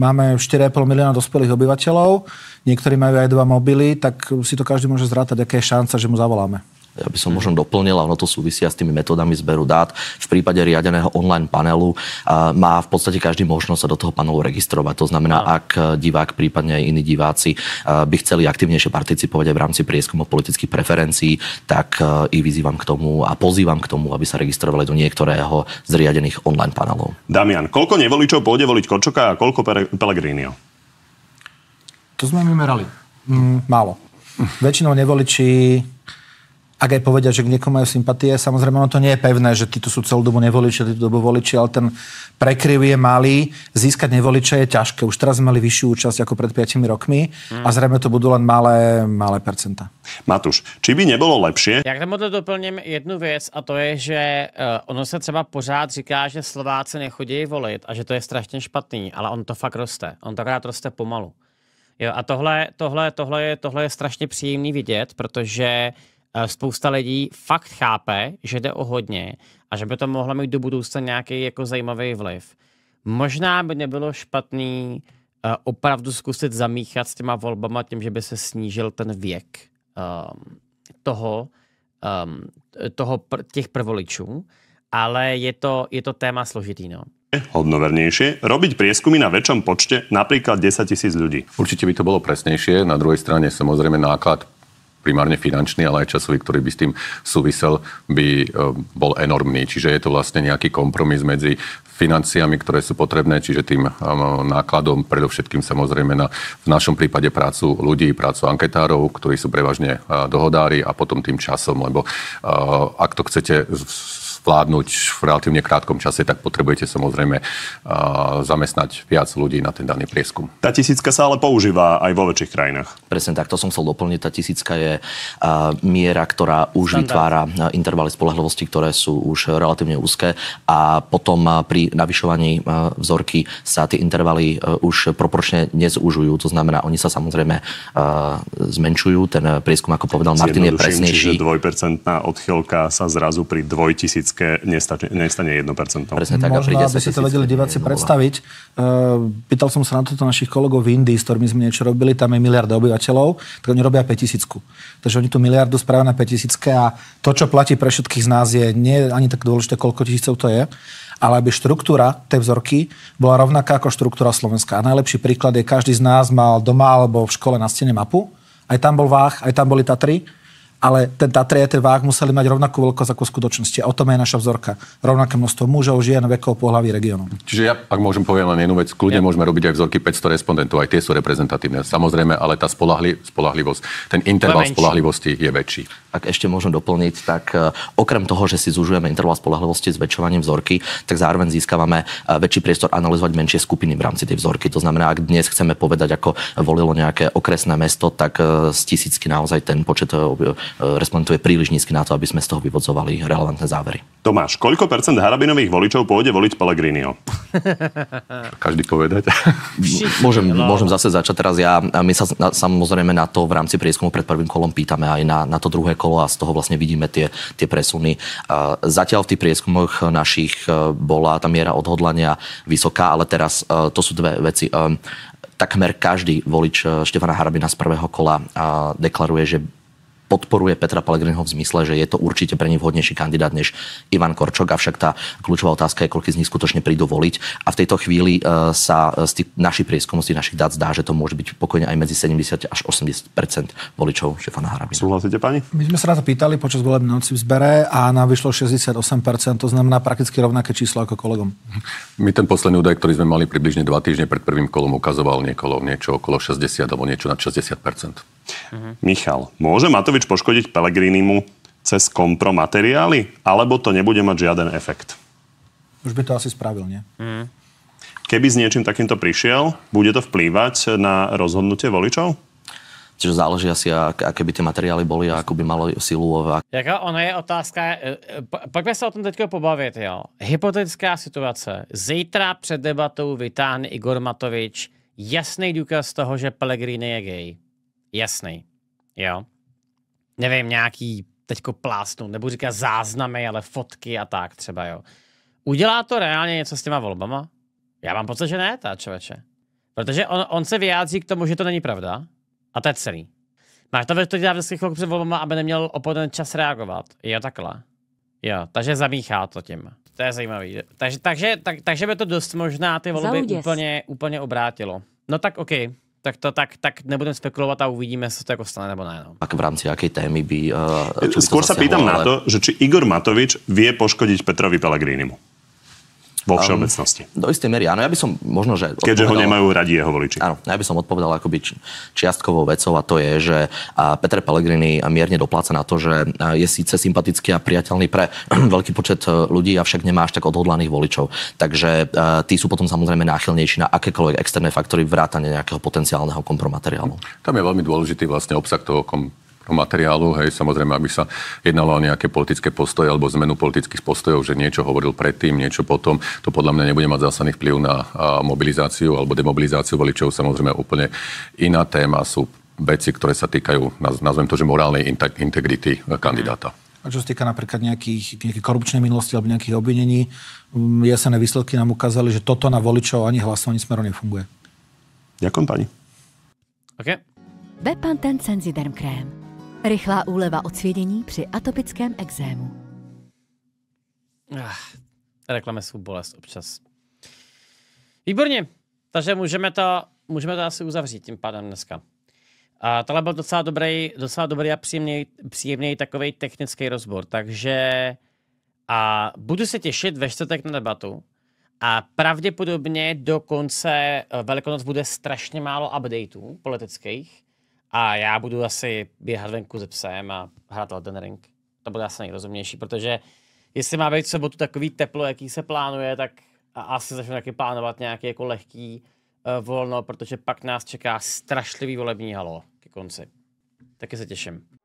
máme 4,5 milióna dospelých obyvateľov. Niektorí majú aj dva mobily, tak si to každý môže zrátať, aká je šanca, že mu zavoláme ja by som možno doplnil, a ono to súvisia s tými metodami zberu dát. V prípade riadeného online panelu má v podstate každý možnosť sa do toho panelu registrovať. To znamená, Aha. ak e, divák, prípadne aj iní diváci e, by chceli aktívnejšie participovať aj v rámci prieskumu politických preferencií, tak e, ich vyzývam k tomu a pozývam k tomu, aby sa registrovali do niektorého z riadených online panelov. Damian, koľko nevoličov pôjde voliť Korčoka a koľko Pelegrínio? To sme vymerali. Mm, málo. Väčšinou nevoliči ak aj povedia, že k niekomu majú sympatie, samozrejme ono to nie je pevné, že títo sú celú dobu nevoliči, títo dobu voliči, ale ten prekryv je malý, získať nevoliča je ťažké. Už teraz mali vyššiu účasť ako pred 5 rokmi hmm. a zrejme to budú len malé, malé percenta. Matúš, či by nebylo lepší? Ja k tomuto doplním jednu věc a to je, že eh, ono se třeba pořád říká, že Slováci nechodí volit a že to je strašně špatný, ale on to fakt roste. On to rád roste pomalu. Jo, a tohle, tohle, tohle, je, tohle je strašně příjemný vidět, protože Eh, spousta lidí fakt chápe, že jde o hodně a že by to mohlo mít do budoucna nějaký jako zajímavý vliv. Možná by nebylo špatný uh, opravdu zkusit zamíchat s těma volbama tím, že by se snížil ten věk um, toho, um, toho pr těch prvoličů, ale je to, je to téma složitý. No hodnovernejšie robiť prieskumy na väčšom počte, napríklad 10 tisíc ľudí. Určite by to bolo presnejšie. Na druhej strane samozrejme náklad primárne finančný, ale aj časový, ktorý by s tým súvisel, by e, bol enormný. Čiže je to vlastne nejaký kompromis medzi financiami, ktoré sú potrebné, čiže tým e, nákladom, predovšetkým samozrejme na, v našom prípade prácu ľudí, prácu anketárov, ktorí sú prevažne e, dohodári a potom tým časom, lebo ak to chcete zvládnuť v relatívne krátkom čase, tak potrebujete samozrejme uh, zamestnať viac ľudí na ten daný prieskum. Tá tisícka sa ale používa aj vo väčších krajinách. Presne tak, to som chcel doplniť. Tá tisícka je uh, miera, ktorá už Standard. vytvára uh, intervaly spolehlivosti, ktoré sú už relatívne úzke a potom pri navyšovaní vzorky sa tie intervaly už proporčne nezúžujú. To znamená, oni sa samozrejme zmenšujú. Ten prieskum, ako povedal Martin, je presnejší. Čiže dvojpercentná odchylka sa zrazu pri 2000 Slovenske nestane 1%. Presne tak, Možno, aby si to vedeli diváci predstaviť. Eh, pýtal som sa na toto našich kolegov v Indii, s ktorými sme niečo robili, tam je miliarda obyvateľov, tak oni robia 5000. Takže oni tú miliardu spravia na 5000 a to, čo platí pre všetkých z nás, je nie ani tak dôležité, koľko tisícov to je, ale aby štruktúra tej vzorky bola rovnaká ako štruktúra Slovenska. A najlepší príklad je, každý z nás mal doma alebo v škole na stene mapu, aj tam bol váh, aj tam boli Tatry ale ten a ten váh museli mať rovnakú veľkosť ako v skutočnosti. A o tom je naša vzorka. Rovnaké množstvo mužov, žien, vekov, pohlaví, regiónov. Čiže ja, ak môžem poviem len jednu vec, kľudne ja. môžeme robiť aj vzorky 500 respondentov, aj tie sú reprezentatívne. Samozrejme, ale tá spolahli, spolahlivosť, ten interval spolahlivosti je väčší. Ak ešte môžem doplniť, tak e, okrem toho, že si zužujeme interval spolahlivosti zväčšovaním vzorky, tak zároveň získavame e, väčší priestor analyzovať menšie skupiny v rámci tej vzorky. To znamená, ak dnes chceme povedať, ako volilo nejaké okresné mesto, tak e, z tisícky naozaj ten počet E, respektíve príliš nízky na to, aby sme z toho vyvodzovali relevantné závery. Tomáš, koľko percent harabinových voličov pôjde voliť Pellegrinio? (laughs) Každý povedať. môžem, môžem zase začať teraz ja. My sa na, samozrejme na to v rámci prieskumu pred prvým kolom pýtame aj na, na to druhé kolo a z toho vlastne vidíme tie, tie presuny. Zatiaľ v tých prieskumoch našich e, bola tá miera odhodlania vysoká, ale teraz e, to sú dve veci takmer každý volič Štefana Harabina z prvého kola deklaruje, že podporuje Petra Pellegriniho v zmysle, že je to určite pre nich vhodnejší kandidát než Ivan Korčok, avšak tá kľúčová otázka je, koľko z nich skutočne prídu voliť. A v tejto chvíli e, sa e, z tých našich prieskumov, z tých našich dát zdá, že to môže byť pokojne aj medzi 70 až 80 voličov Štefana Harabina. Súhlasíte, pani? My sme sa na to pýtali počas volebnej noci v zbere a nám vyšlo 68 to znamená prakticky rovnaké číslo ako kolegom. My ten posledný údaj, ktorý sme mali približne dva týždne pred prvým kolom, ukazoval niekolo, niečo okolo 60 alebo niečo na 60 Uh-huh. Michal, môže Matovič poškodiť Pelegrinimu cez kompromateriály, alebo to nebude mať žiaden efekt? Už by to asi spravil, nie? Uh-huh. Keby s niečím takýmto prišiel, bude to vplývať na rozhodnutie voličov? Čiže záleží asi, ak, aké by tie materiály boli a ako by malo silu. A... Jako ono je otázka, e, e, poďme se o tom teďko pobaviť. jo. Hypotetická situace. Zítra před debatou vytáhne Igor Matovič jasný důkaz toho, že Pelegrini je gej jasný. Jo. Nevím, nějaký teďko plásnu, nebo říkat záznamy, ale fotky a tak třeba, jo. Udělá to reálně něco s těma volbama? Já mám pocit, že ne, ta člověče. Protože on, on se vyjádří k tomu, že to není pravda a to je celý. Máš to, to dělá vždycky chvilku před volbama, aby neměl oponent čas reagovat. Jo, takhle. Jo, takže zamíchá to tím. To je zajímavý. Takže, takže, tak, takže by to dost možná ty volby úplně, úplně obrátilo. No tak okej. Okay tak to tak, tak nebudem spekulovať a uvidíme, sa to ako stane nebo ne. No. Ak v rámci akej témy by... Uh, Skôr sa pýtam ale... na to, že či Igor Matovič vie poškodiť Petrovi Pellegrinimu. Vo všeobecnosti. Um, do istej miery, áno. Ja by som možno, že... Keďže ho nemajú radi jeho voliči. Áno, ja by som odpovedal akoby čiastkovou vecou a to je, že Petre Pellegrini mierne dopláca na to, že je síce sympatický a priateľný pre (clears throat) veľký počet e, ľudí, avšak nemá až tak odhodlaných voličov. Takže e, tí sú potom samozrejme náchylnejší na akékoľvek externé faktory vrátane nejakého potenciálneho kompromateriálu. Tam je veľmi dôležitý vlastne obsah toho kom- materiálu, hej, samozrejme, aby sa jednalo o nejaké politické postoje alebo zmenu politických postojov, že niečo hovoril predtým, niečo potom, to podľa mňa nebude mať zásadný vplyv na mobilizáciu alebo demobilizáciu voličov, samozrejme úplne iná téma sú veci, ktoré sa týkajú, nazvem to, že morálnej integrity kandidáta. A čo sa týka napríklad nejakých, nejakých korupčnej minulosti alebo nejakých obvinení, mm, jasné výsledky nám ukázali, že toto na voličov ani hlasovanie smeru nefunguje. Ďakujem pani. OK. Bepanten Senziderm Krém. Rychlá úleva od svědění při atopickém exému. Ach, reklame sú bolest občas. Výborně, takže můžeme to, můžeme to asi uzavřít tím pádem dneska. A tohle byl docela dobrý, docela dobrý a příjemný, příjemný takový technický rozbor, takže a budu se těšit ve čtvrtek na debatu a pravděpodobně do konce eh, Velikonoc bude strašně málo updateů politických, a já budu asi běhat venku se psem a hrát Elden Ring. To bude asi nejrozumější. protože jestli má být v sobotu takový teplo, jaký se plánuje, tak asi začnu taky plánovat nějaký jako lehký uh, volno, protože pak nás čeká strašlivý volební halo ke konci. Taky se těším.